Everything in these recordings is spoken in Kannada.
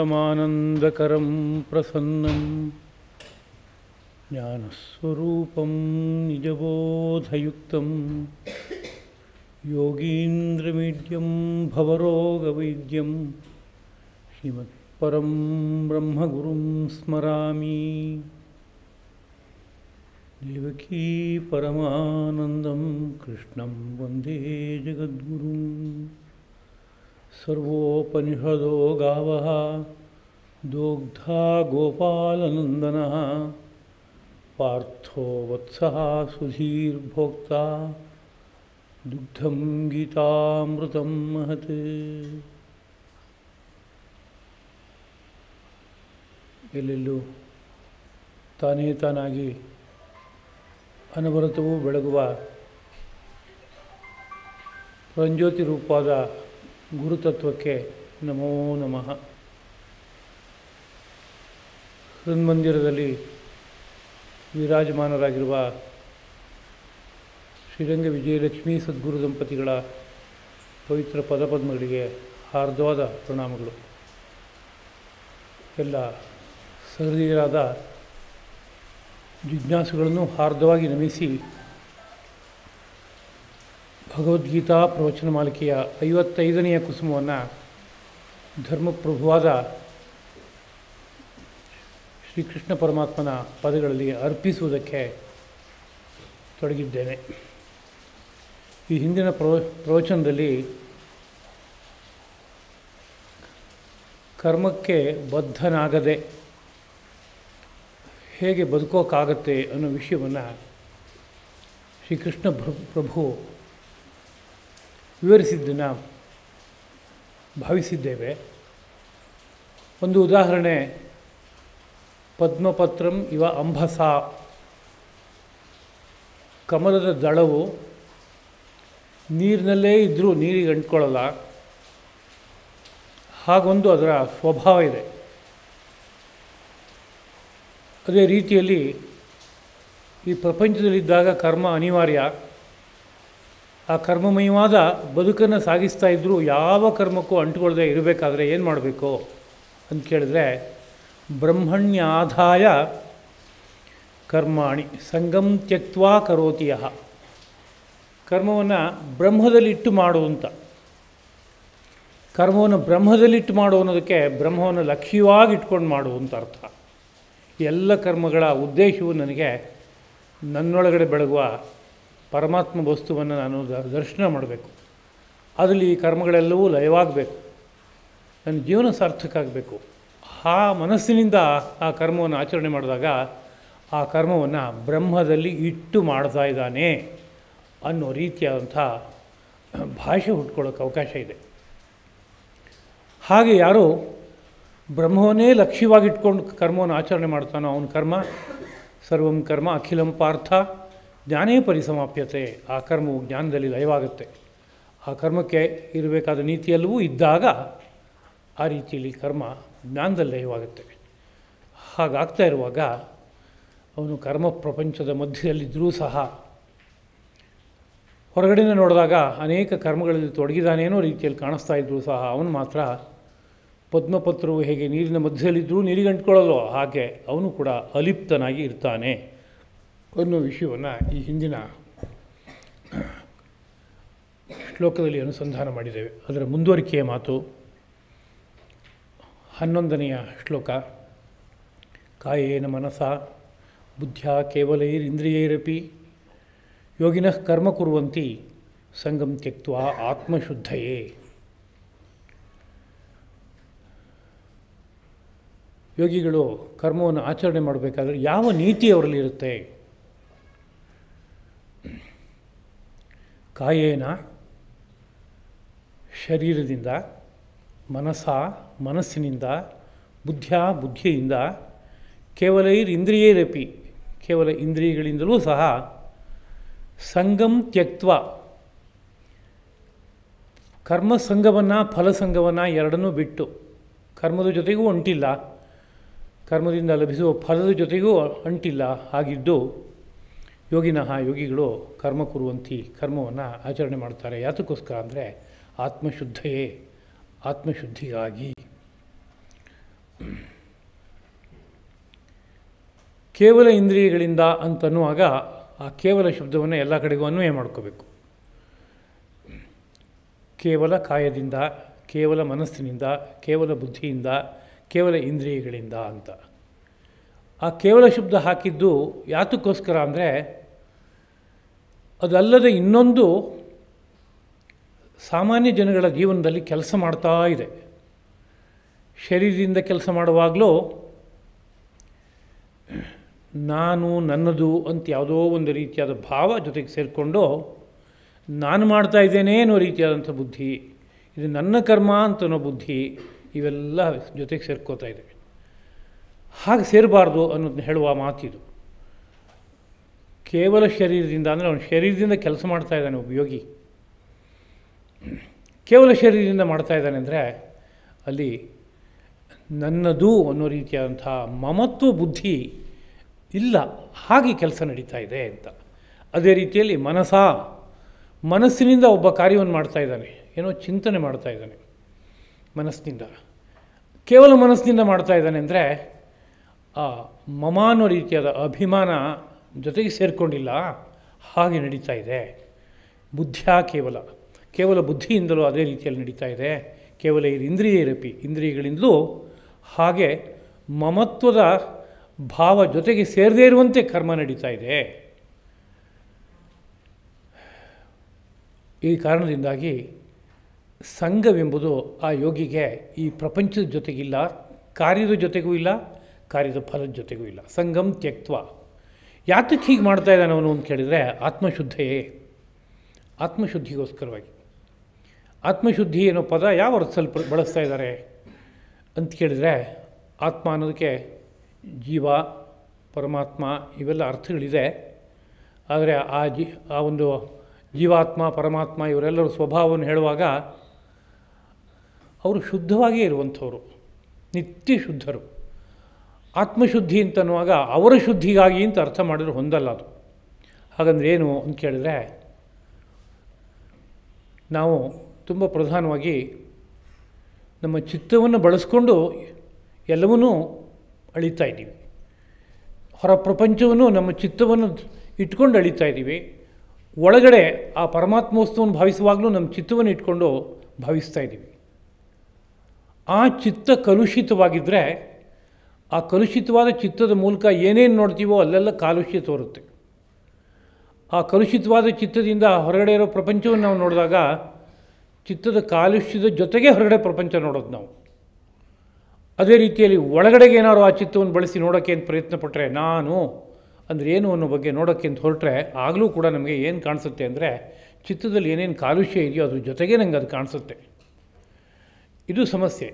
आनन्दमानन्दकरं प्रसन्नं ज्ञानस्वरूपं निजबोधयुक्तं योगीन्द्रमीड्यं भवरोगवैद्यं श्रीमत्परं ब्रह्मगुरुं स्मरामि देवकी परमानन्दं कृष्णं वन्दे जगद्गुरुम् सर्वोपनिषदो दुग्धा गोपाल गोपालनन्दनः पार्थो वत्सः सुधीर्भोक्ता दुग्धं गीतामृतं महत् ಎಲ್ಲೆಲ್ಲೂ ತಾನೇ ತಾನಾಗಿ ಅನವರತವೂ ಬೆಳಗುವ ರಂಜ್ಯೋತಿ ರೂಪವಾದ ಗುರುತತ್ವಕ್ಕೆ ನಮೋ ನಮಃ ಹೃನ್ಮಂದಿರದಲ್ಲಿ ವಿರಾಜಮಾನರಾಗಿರುವ ಶ್ರೀರಂಗ ವಿಜಯಲಕ್ಷ್ಮೀ ಸದ್ಗುರು ದಂಪತಿಗಳ ಪವಿತ್ರ ಪದಪದ್ಮಗಳಿಗೆ ಹಾರ್ದವಾದ ಪ್ರಣಾಮಗಳು ಎಲ್ಲ ಸಹೃದಯರಾದ ಜಿಜ್ಞಾಸುಗಳನ್ನು ಹಾರ್ದವಾಗಿ ನಮಿಸಿ ಭಗವದ್ಗೀತಾ ಪ್ರವಚನ ಮಾಲಿಕೆಯ ಐವತ್ತೈದನೆಯ ಕುಸುಮವನ್ನು ಧರ್ಮಪ್ರಭುವಾದ ಶ್ರೀಕೃಷ್ಣ ಪರಮಾತ್ಮನ ಪದಗಳಲ್ಲಿ ಅರ್ಪಿಸುವುದಕ್ಕೆ ತೊಡಗಿದ್ದೇನೆ ಈ ಹಿಂದಿನ ಪ್ರವ ಪ್ರವಚನದಲ್ಲಿ ಕರ್ಮಕ್ಕೆ ಬದ್ಧನಾಗದೆ ಹೇಗೆ ಬದುಕೋಕ್ಕಾಗತ್ತೆ ಅನ್ನೋ ವಿಷಯವನ್ನು ಶ್ರೀಕೃಷ್ಣ ಪ್ರಭು ವಿವರಿಸಿದ್ದನ್ನು ಭಾವಿಸಿದ್ದೇವೆ ಒಂದು ಉದಾಹರಣೆ ಪದ್ಮಪತ್ರಂ ಇವ ಅಂಬಸ ಕಮಲದ ದಳವು ನೀರಿನಲ್ಲೇ ಇದ್ದರೂ ನೀರಿಗೆ ಅಂಟ್ಕೊಳ್ಳಲ್ಲ ಹಾಗೊಂದು ಅದರ ಸ್ವಭಾವ ಇದೆ ಅದೇ ರೀತಿಯಲ್ಲಿ ಈ ಪ್ರಪಂಚದಲ್ಲಿದ್ದಾಗ ಕರ್ಮ ಅನಿವಾರ್ಯ ಆ ಕರ್ಮಮಯವಾದ ಬದುಕನ್ನು ಸಾಗಿಸ್ತಾ ಇದ್ದರೂ ಯಾವ ಕರ್ಮಕ್ಕೂ ಅಂಟುಕೊಳ್ಳದೆ ಇರಬೇಕಾದ್ರೆ ಏನು ಮಾಡಬೇಕು ಅಂತ ಕೇಳಿದ್ರೆ ಆದಾಯ ಕರ್ಮಾಣಿ ಸಂಗಂ ತ್ಯಕ್ವಾ ಕರೋತಿಯ ಕರ್ಮವನ್ನು ಬ್ರಹ್ಮದಲ್ಲಿಟ್ಟು ಮಾಡುವಂಥ ಕರ್ಮವನ್ನು ಬ್ರಹ್ಮದಲ್ಲಿಟ್ಟು ಮಾಡು ಅನ್ನೋದಕ್ಕೆ ಬ್ರಹ್ಮವನ್ನು ಲಕ್ಷ್ಯವಾಗಿ ಇಟ್ಕೊಂಡು ಮಾಡುವಂಥ ಅರ್ಥ ಎಲ್ಲ ಕರ್ಮಗಳ ಉದ್ದೇಶವು ನನಗೆ ನನ್ನೊಳಗಡೆ ಬೆಳಗುವ ಪರಮಾತ್ಮ ವಸ್ತುವನ್ನು ನಾನು ದರ್ಶನ ಮಾಡಬೇಕು ಅದರಲ್ಲಿ ಈ ಕರ್ಮಗಳೆಲ್ಲವೂ ಲಯವಾಗಬೇಕು ನನ್ನ ಜೀವನ ಸಾರ್ಥಕ ಆಗಬೇಕು ಆ ಮನಸ್ಸಿನಿಂದ ಆ ಕರ್ಮವನ್ನು ಆಚರಣೆ ಮಾಡಿದಾಗ ಆ ಕರ್ಮವನ್ನು ಬ್ರಹ್ಮದಲ್ಲಿ ಇಟ್ಟು ಮಾಡ್ತಾ ಇದ್ದಾನೆ ಅನ್ನೋ ರೀತಿಯಾದಂಥ ಭಾಷೆ ಹುಟ್ಕೊಳ್ಳೋಕ್ಕೆ ಅವಕಾಶ ಇದೆ ಹಾಗೆ ಯಾರು ಬ್ರಹ್ಮವನ್ನೇ ಲಕ್ಷ್ಯವಾಗಿಟ್ಕೊಂಡು ಕರ್ಮವನ್ನು ಆಚರಣೆ ಮಾಡ್ತಾನೋ ಅವನ ಕರ್ಮ ಸರ್ವಂ ಕರ್ಮ ಅಖಿಲಂ ಪಾರ್ಥ ಜ್ಞಾನೇ ಪರಿಸಮಾಪ್ಯತೆ ಆ ಕರ್ಮವು ಜ್ಞಾನದಲ್ಲಿ ಲಯವಾಗುತ್ತೆ ಆ ಕರ್ಮಕ್ಕೆ ಇರಬೇಕಾದ ನೀತಿಯಲ್ಲವೂ ಇದ್ದಾಗ ಆ ರೀತಿಯಲ್ಲಿ ಕರ್ಮ ಜ್ಞಾನದಲ್ಲಿ ಲಯವಾಗುತ್ತೆ ಹಾಗಾಗ್ತಾ ಇರುವಾಗ ಅವನು ಕರ್ಮ ಪ್ರಪಂಚದ ಮಧ್ಯದಲ್ಲಿದ್ದರೂ ಸಹ ಹೊರಗಡೆಯಿಂದ ನೋಡಿದಾಗ ಅನೇಕ ಕರ್ಮಗಳಲ್ಲಿ ತೊಡಗಿದಾನೇನೋ ರೀತಿಯಲ್ಲಿ ಕಾಣಿಸ್ತಾ ಇದ್ದರೂ ಸಹ ಅವನು ಮಾತ್ರ ಪದ್ಮಪತ್ರವು ಹೇಗೆ ನೀರಿನ ಮಧ್ಯದಲ್ಲಿದ್ದರೂ ನೀರಿಗೆ ಅಂಟ್ಕೊಳ್ಳಲ್ವೋ ಹಾಗೆ ಅವನು ಕೂಡ ಅಲಿಪ್ತನಾಗಿ ಇರ್ತಾನೆ ಅನ್ನೋ ವಿಷಯವನ್ನು ಈ ಹಿಂದಿನ ಶ್ಲೋಕದಲ್ಲಿ ಅನುಸಂಧಾನ ಮಾಡಿದ್ದೇವೆ ಅದರ ಮುಂದುವರಿಕೆಯ ಮಾತು ಹನ್ನೊಂದನೆಯ ಶ್ಲೋಕ ಕಾಯೇನ ಮನಸ ಕೇವಲ ಕೇವಲೈರಿಂದ್ರಿಯೈರಪಿ ಯೋಗಿನಃ ಕರ್ಮ ಕುರುವಂತಿ ಸಂಗಂ ತ್ಯಕ್ತ ಆತ್ಮಶುದ್ಧಯೇ ಯೋಗಿಗಳು ಕರ್ಮವನ್ನು ಆಚರಣೆ ಮಾಡಬೇಕಾದ್ರೆ ಯಾವ ನೀತಿ ಅವರಲ್ಲಿರುತ್ತೆ ಕಾಯೇನ ಶರೀರದಿಂದ ಮನಸ ಮನಸ್ಸಿನಿಂದ ಬುದ್ಧಿಯ ಬುದ್ಧಿಯಿಂದ ಕೇವಲ ಇಂದ್ರಿಯೇರಪಿ ಕೇವಲ ಇಂದ್ರಿಯಗಳಿಂದಲೂ ಸಹ ಸಂಗಂ ತ್ಯಕ್ತ್ವ ಕರ್ಮ ಸಂಘವನ್ನು ಫಲಸಂಘವನ್ನು ಎರಡನ್ನೂ ಬಿಟ್ಟು ಕರ್ಮದ ಜೊತೆಗೂ ಅಂಟಿಲ್ಲ ಕರ್ಮದಿಂದ ಲಭಿಸುವ ಫಲದ ಜೊತೆಗೂ ಅಂಟಿಲ್ಲ ಹಾಗಿದ್ದು ಯೋಗಿನಹ ಯೋಗಿಗಳು ಕರ್ಮ ಕುರುವಂತಿ ಕರ್ಮವನ್ನು ಆಚರಣೆ ಮಾಡ್ತಾರೆ ಯಾತಕ್ಕೋಸ್ಕರ ಅಂದರೆ ಆತ್ಮಶುದ್ಧಯೇ ಆತ್ಮಶುದ್ಧಿಗಾಗಿ ಕೇವಲ ಇಂದ್ರಿಯಗಳಿಂದ ಅಂತನ್ನುವಾಗ ಆ ಕೇವಲ ಶಬ್ದವನ್ನು ಎಲ್ಲ ಕಡೆಗೂ ಅನ್ವಯ ಮಾಡ್ಕೋಬೇಕು ಕೇವಲ ಕಾಯದಿಂದ ಕೇವಲ ಮನಸ್ಸಿನಿಂದ ಕೇವಲ ಬುದ್ಧಿಯಿಂದ ಕೇವಲ ಇಂದ್ರಿಯಗಳಿಂದ ಅಂತ ಆ ಕೇವಲ ಶಬ್ದ ಹಾಕಿದ್ದು ಯಾತಕ್ಕೋಸ್ಕರ ಅಂದರೆ ಅದಲ್ಲದೆ ಇನ್ನೊಂದು ಸಾಮಾನ್ಯ ಜನಗಳ ಜೀವನದಲ್ಲಿ ಕೆಲಸ ಮಾಡ್ತಾ ಇದೆ ಶರೀರದಿಂದ ಕೆಲಸ ಮಾಡುವಾಗಲೂ ನಾನು ನನ್ನದು ಅಂತ ಯಾವುದೋ ಒಂದು ರೀತಿಯಾದ ಭಾವ ಜೊತೆಗೆ ಸೇರಿಕೊಂಡು ನಾನು ಮಾಡ್ತಾ ಇದ್ದೇನೆ ಅನ್ನೋ ರೀತಿಯಾದಂಥ ಬುದ್ಧಿ ಇದು ನನ್ನ ಕರ್ಮ ಅಂತ ಅನ್ನೋ ಬುದ್ಧಿ ಇವೆಲ್ಲ ಜೊತೆಗೆ ಸೇರ್ಕೋತಾ ಇದೆ ಹಾಗೆ ಸೇರಬಾರ್ದು ಅನ್ನೋದನ್ನ ಹೇಳುವ ಮಾತಿದು ಕೇವಲ ಶರೀರದಿಂದ ಅಂದರೆ ಅವನು ಶರೀರದಿಂದ ಕೆಲಸ ಮಾಡ್ತಾ ಇದ್ದಾನೆ ಒಬ್ಬ ಯೋಗಿ ಕೇವಲ ಶರೀರದಿಂದ ಮಾಡ್ತಾ ಇದ್ದಾನೆ ಅಂದರೆ ಅಲ್ಲಿ ನನ್ನದು ಅನ್ನೋ ರೀತಿಯಾದಂಥ ಮಮತ್ವ ಬುದ್ಧಿ ಇಲ್ಲ ಹಾಗೆ ಕೆಲಸ ನಡೀತಾ ಇದೆ ಅಂತ ಅದೇ ರೀತಿಯಲ್ಲಿ ಮನಸ ಮನಸ್ಸಿನಿಂದ ಒಬ್ಬ ಕಾರ್ಯವನ್ನು ಮಾಡ್ತಾ ಇದ್ದಾನೆ ಏನೋ ಚಿಂತನೆ ಮಾಡ್ತಾ ಇದ್ದಾನೆ ಮನಸ್ಸಿನಿಂದ ಕೇವಲ ಮನಸ್ಸಿನಿಂದ ಮಾಡ್ತಾ ಇದ್ದಾನೆ ಅಂದರೆ ಆ ಮಮ ಅನ್ನೋ ರೀತಿಯಾದ ಅಭಿಮಾನ ಜೊತೆಗೆ ಸೇರಿಕೊಂಡಿಲ್ಲ ಹಾಗೆ ನಡೀತಾ ಇದೆ ಬುದ್ಧಿಯ ಕೇವಲ ಕೇವಲ ಬುದ್ಧಿಯಿಂದಲೂ ಅದೇ ರೀತಿಯಲ್ಲಿ ನಡೀತಾ ಇದೆ ಕೇವಲ ಇಂದ್ರಿಯ ಇರಪಿ ಇಂದ್ರಿಯಗಳಿಂದಲೂ ಹಾಗೆ ಮಮತ್ವದ ಭಾವ ಜೊತೆಗೆ ಸೇರದೇ ಇರುವಂತೆ ಕರ್ಮ ನಡೀತಾ ಇದೆ ಈ ಕಾರಣದಿಂದಾಗಿ ಸಂಘವೆಂಬುದು ಆ ಯೋಗಿಗೆ ಈ ಪ್ರಪಂಚದ ಜೊತೆಗಿಲ್ಲ ಕಾರ್ಯದ ಜೊತೆಗೂ ಇಲ್ಲ ಕಾರ್ಯದ ಫಲದ ಜೊತೆಗೂ ಇಲ್ಲ ಸಂಘಂ ತ್ಯಕ್ತ್ವ ಯಾತಕ್ಕೆ ಹೀಗೆ ಮಾಡ್ತಾ ಇದ್ದಾನೆ ಅವನು ಅಂತ ಕೇಳಿದರೆ ಆತ್ಮಶುದ್ಧೆಯೇ ಆತ್ಮಶುದ್ಧಿಗೋಸ್ಕರವಾಗಿ ಆತ್ಮಶುದ್ಧಿ ಅನ್ನೋ ಪದ ಯಾವ ಅರ್ಥದಲ್ಲಿ ಬಳಸ್ತಾ ಇದ್ದಾರೆ ಅಂತ ಕೇಳಿದರೆ ಆತ್ಮ ಅನ್ನೋದಕ್ಕೆ ಜೀವ ಪರಮಾತ್ಮ ಇವೆಲ್ಲ ಅರ್ಥಗಳಿದೆ ಆದರೆ ಆ ಜಿ ಆ ಒಂದು ಜೀವಾತ್ಮ ಪರಮಾತ್ಮ ಇವರೆಲ್ಲರ ಸ್ವಭಾವವನ್ನು ಹೇಳುವಾಗ ಅವರು ಶುದ್ಧವಾಗಿಯೇ ಇರುವಂಥವರು ನಿತ್ಯ ಶುದ್ಧರು ಆತ್ಮಶುದ್ಧಿ ಅಂತನ್ನುವಾಗ ಅವರ ಶುದ್ಧಿಗಾಗಿ ಅಂತ ಅರ್ಥ ಮಾಡಿದ್ರೆ ಹೊಂದಲ್ಲ ಅದು ಹಾಗಂದ್ರೆ ಏನು ಅಂತ ಕೇಳಿದ್ರೆ ನಾವು ತುಂಬ ಪ್ರಧಾನವಾಗಿ ನಮ್ಮ ಚಿತ್ತವನ್ನು ಬಳಸ್ಕೊಂಡು ಎಲ್ಲವನ್ನೂ ಅಳಿತಾ ಇದ್ದೀವಿ ಹೊರ ಪ್ರಪಂಚವನ್ನು ನಮ್ಮ ಚಿತ್ತವನ್ನು ಇಟ್ಕೊಂಡು ಅಳಿತಾ ಇದ್ದೀವಿ ಒಳಗಡೆ ಆ ಪರಮಾತ್ಮೋತ್ಸವವನ್ನು ಭಾವಿಸುವಾಗಲೂ ನಮ್ಮ ಚಿತ್ತವನ್ನು ಇಟ್ಕೊಂಡು ಭಾವಿಸ್ತಾ ಇದ್ದೀವಿ ಆ ಚಿತ್ತ ಕಲುಷಿತವಾಗಿದ್ದರೆ ಆ ಕಲುಷಿತವಾದ ಚಿತ್ರದ ಮೂಲಕ ಏನೇನು ನೋಡ್ತೀವೋ ಅಲ್ಲೆಲ್ಲ ಕಾಲುಷ್ಯ ತೋರುತ್ತೆ ಆ ಕಲುಷಿತವಾದ ಚಿತ್ತದಿಂದ ಹೊರಗಡೆ ಇರೋ ಪ್ರಪಂಚವನ್ನು ನಾವು ನೋಡಿದಾಗ ಚಿತ್ತದ ಕಾಲುಷ್ಯದ ಜೊತೆಗೆ ಹೊರಗಡೆ ಪ್ರಪಂಚ ನೋಡೋದು ನಾವು ಅದೇ ರೀತಿಯಲ್ಲಿ ಒಳಗಡೆಗೆ ಏನಾದರೂ ಆ ಚಿತ್ತವನ್ನು ಬಳಸಿ ನೋಡೋಕ್ಕೆ ಅಂತ ಪ್ರಯತ್ನ ಪಟ್ಟರೆ ನಾನು ಅಂದರೆ ಏನು ಅನ್ನೋ ಬಗ್ಗೆ ನೋಡೋಕ್ಕೆ ಅಂತ ಹೊರಟ್ರೆ ಆಗಲೂ ಕೂಡ ನಮಗೆ ಏನು ಕಾಣಿಸುತ್ತೆ ಅಂದರೆ ಚಿತ್ತದಲ್ಲಿ ಏನೇನು ಕಾಲುಷ್ಯ ಇದೆಯೋ ಅದ್ರ ಜೊತೆಗೆ ನನಗೆ ಅದು ಕಾಣಿಸುತ್ತೆ ಇದು ಸಮಸ್ಯೆ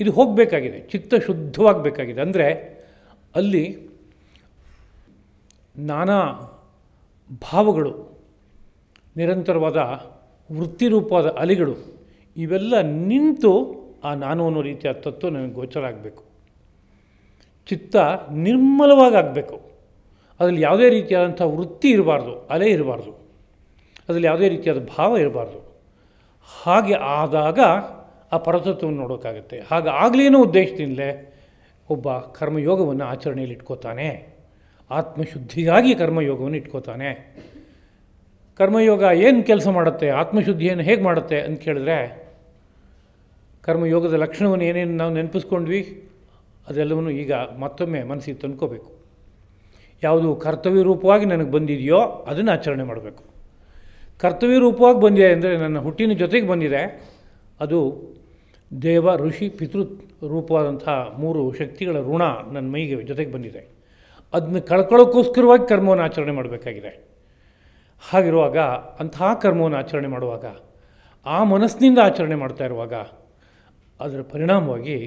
ಇದು ಹೋಗಬೇಕಾಗಿದೆ ಚಿತ್ತ ಶುದ್ಧವಾಗಬೇಕಾಗಿದೆ ಅಂದರೆ ಅಲ್ಲಿ ನಾನಾ ಭಾವಗಳು ನಿರಂತರವಾದ ವೃತ್ತಿರೂಪವಾದ ಅಲೆಗಳು ಇವೆಲ್ಲ ನಿಂತು ಆ ನಾನು ಅನ್ನೋ ರೀತಿಯ ತತ್ವ ನನಗೆ ಗೋಚರ ಆಗಬೇಕು ಚಿತ್ತ ನಿರ್ಮಲವಾಗಿ ಆಗಬೇಕು ಅದರಲ್ಲಿ ಯಾವುದೇ ರೀತಿಯಾದಂಥ ವೃತ್ತಿ ಇರಬಾರ್ದು ಅಲೆ ಇರಬಾರ್ದು ಅದರಲ್ಲಿ ಯಾವುದೇ ರೀತಿಯಾದ ಭಾವ ಇರಬಾರ್ದು ಹಾಗೆ ಆದಾಗ ಆ ಪರತತ್ವವನ್ನು ನೋಡೋಕ್ಕಾಗುತ್ತೆ ಹಾಗಾಗಲಿ ಏನೋ ಉದ್ದೇಶದಿಂದಲೇ ಒಬ್ಬ ಕರ್ಮಯೋಗವನ್ನು ಆಚರಣೆಯಲ್ಲಿ ಇಟ್ಕೋತಾನೆ ಆತ್ಮಶುದ್ಧಿಗಾಗಿ ಕರ್ಮಯೋಗವನ್ನು ಇಟ್ಕೋತಾನೆ ಕರ್ಮಯೋಗ ಏನು ಕೆಲಸ ಮಾಡುತ್ತೆ ಆತ್ಮಶುದ್ಧಿಯನ್ನು ಹೇಗೆ ಮಾಡುತ್ತೆ ಅಂತ ಕೇಳಿದ್ರೆ ಕರ್ಮಯೋಗದ ಲಕ್ಷಣವನ್ನು ಏನೇನು ನಾವು ನೆನಪಿಸ್ಕೊಂಡ್ವಿ ಅದೆಲ್ಲವನ್ನು ಈಗ ಮತ್ತೊಮ್ಮೆ ಮನಸ್ಸಿಗೆ ತಂದ್ಕೋಬೇಕು ಯಾವುದು ಕರ್ತವ್ಯ ರೂಪವಾಗಿ ನನಗೆ ಬಂದಿದೆಯೋ ಅದನ್ನು ಆಚರಣೆ ಮಾಡಬೇಕು ಕರ್ತವ್ಯ ರೂಪವಾಗಿ ಬಂದಿದೆ ಅಂದರೆ ನನ್ನ ಹುಟ್ಟಿನ ಜೊತೆಗೆ ಬಂದಿದೆ ಅದು ದೇವ ಋಷಿ ಪಿತೃ ರೂಪವಾದಂಥ ಮೂರು ಶಕ್ತಿಗಳ ಋಣ ನನ್ನ ಮೈಗೆ ಜೊತೆಗೆ ಬಂದಿದೆ ಅದನ್ನು ಕಳ್ಕೊಳ್ಳೋಕ್ಕೋಸ್ಕರವಾಗಿ ಕರ್ಮವನ್ನು ಆಚರಣೆ ಮಾಡಬೇಕಾಗಿದೆ ಹಾಗಿರುವಾಗ ಅಂತಹ ಕರ್ಮವನ್ನು ಆಚರಣೆ ಮಾಡುವಾಗ ಆ ಮನಸ್ಸಿನಿಂದ ಆಚರಣೆ ಮಾಡ್ತಾ ಇರುವಾಗ ಅದರ ಪರಿಣಾಮವಾಗಿ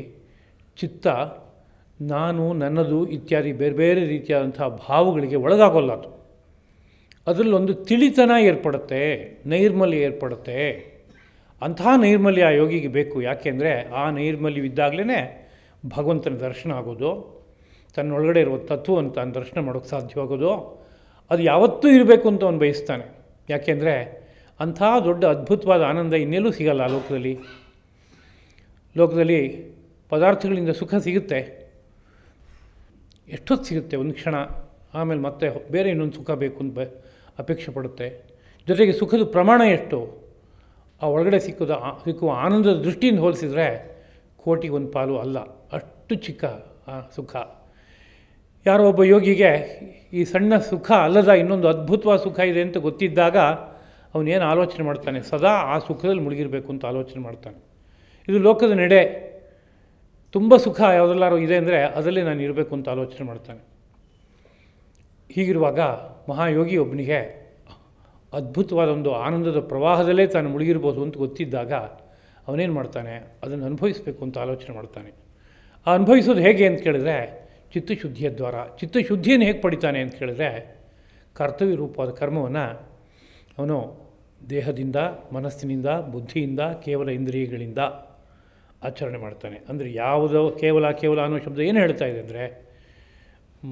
ಚಿತ್ತ ನಾನು ನನ್ನದು ಇತ್ಯಾದಿ ಬೇರೆ ಬೇರೆ ರೀತಿಯಾದಂಥ ಭಾವಗಳಿಗೆ ಒಳಗಾಗೋಲ್ಲ ಅದು ಅದರಲ್ಲೊಂದು ತಿಳಿತನ ಏರ್ಪಡುತ್ತೆ ನೈರ್ಮಲ್ಯ ಏರ್ಪಡುತ್ತೆ ಅಂಥ ನೈರ್ಮಲ್ಯ ಆ ಯೋಗಿಗೆ ಬೇಕು ಯಾಕೆಂದರೆ ಆ ನೈರ್ಮಲ್ಯವಿದ್ದಾಗಲೇ ಭಗವಂತನ ದರ್ಶನ ಆಗೋದು ತನ್ನೊಳಗಡೆ ಇರುವ ತತ್ವ ಅಂತ ದರ್ಶನ ಮಾಡೋಕ್ಕೆ ಸಾಧ್ಯವಾಗೋದು ಅದು ಯಾವತ್ತೂ ಇರಬೇಕು ಅಂತ ಅವನು ಬಯಸ್ತಾನೆ ಯಾಕೆಂದರೆ ಅಂಥ ದೊಡ್ಡ ಅದ್ಭುತವಾದ ಆನಂದ ಇನ್ನೆಲ್ಲೂ ಸಿಗಲ್ಲ ಆ ಲೋಕದಲ್ಲಿ ಲೋಕದಲ್ಲಿ ಪದಾರ್ಥಗಳಿಂದ ಸುಖ ಸಿಗುತ್ತೆ ಎಷ್ಟೊತ್ತು ಸಿಗುತ್ತೆ ಒಂದು ಕ್ಷಣ ಆಮೇಲೆ ಮತ್ತೆ ಬೇರೆ ಇನ್ನೊಂದು ಸುಖ ಬೇಕು ಅಂತ ಅಪೇಕ್ಷೆ ಪಡುತ್ತೆ ಜೊತೆಗೆ ಸುಖದ ಪ್ರಮಾಣ ಎಷ್ಟು ಆ ಒಳಗಡೆ ಸಿಕ್ಕದ ಸಿಕ್ಕುವ ಆನಂದದ ದೃಷ್ಟಿಯಿಂದ ಹೋಲಿಸಿದರೆ ಕೋಟಿಗೆ ಒಂದು ಪಾಲು ಅಲ್ಲ ಅಷ್ಟು ಚಿಕ್ಕ ಸುಖ ಯಾರೋ ಒಬ್ಬ ಯೋಗಿಗೆ ಈ ಸಣ್ಣ ಸುಖ ಅಲ್ಲದ ಇನ್ನೊಂದು ಅದ್ಭುತವಾದ ಸುಖ ಇದೆ ಅಂತ ಗೊತ್ತಿದ್ದಾಗ ಅವನೇನು ಆಲೋಚನೆ ಮಾಡ್ತಾನೆ ಸದಾ ಆ ಸುಖದಲ್ಲಿ ಮುಳುಗಿರಬೇಕು ಅಂತ ಆಲೋಚನೆ ಮಾಡ್ತಾನೆ ಇದು ಲೋಕದ ನಡೆ ತುಂಬ ಸುಖ ಯಾವುದೆಲ್ಲರೂ ಇದೆ ಅಂದರೆ ಅದರಲ್ಲಿ ನಾನು ಇರಬೇಕು ಅಂತ ಆಲೋಚನೆ ಮಾಡ್ತಾನೆ ಹೀಗಿರುವಾಗ ಮಹಾಯೋಗಿ ಒಬ್ಬನಿಗೆ ಅದ್ಭುತವಾದ ಒಂದು ಆನಂದದ ಪ್ರವಾಹದಲ್ಲೇ ತಾನು ಮುಳುಗಿರ್ಬೋದು ಅಂತ ಗೊತ್ತಿದ್ದಾಗ ಅವನೇನು ಮಾಡ್ತಾನೆ ಅದನ್ನು ಅನುಭವಿಸಬೇಕು ಅಂತ ಆಲೋಚನೆ ಮಾಡ್ತಾನೆ ಆ ಅನುಭವಿಸೋದು ಹೇಗೆ ಅಂತ ಕೇಳಿದ್ರೆ ಚಿತ್ತಶುದ್ಧಿಯ ದ್ವಾರ ಚಿತ್ತಶುದ್ಧಿಯನ್ನು ಹೇಗೆ ಪಡಿತಾನೆ ಅಂತ ಕೇಳಿದ್ರೆ ಕರ್ತವ್ಯ ರೂಪವಾದ ಕರ್ಮವನ್ನು ಅವನು ದೇಹದಿಂದ ಮನಸ್ಸಿನಿಂದ ಬುದ್ಧಿಯಿಂದ ಕೇವಲ ಇಂದ್ರಿಯಗಳಿಂದ ಆಚರಣೆ ಮಾಡ್ತಾನೆ ಅಂದರೆ ಯಾವುದೋ ಕೇವಲ ಕೇವಲ ಅನ್ನೋ ಶಬ್ದ ಏನು ಹೇಳ್ತಾ ಇದೆ ಅಂದರೆ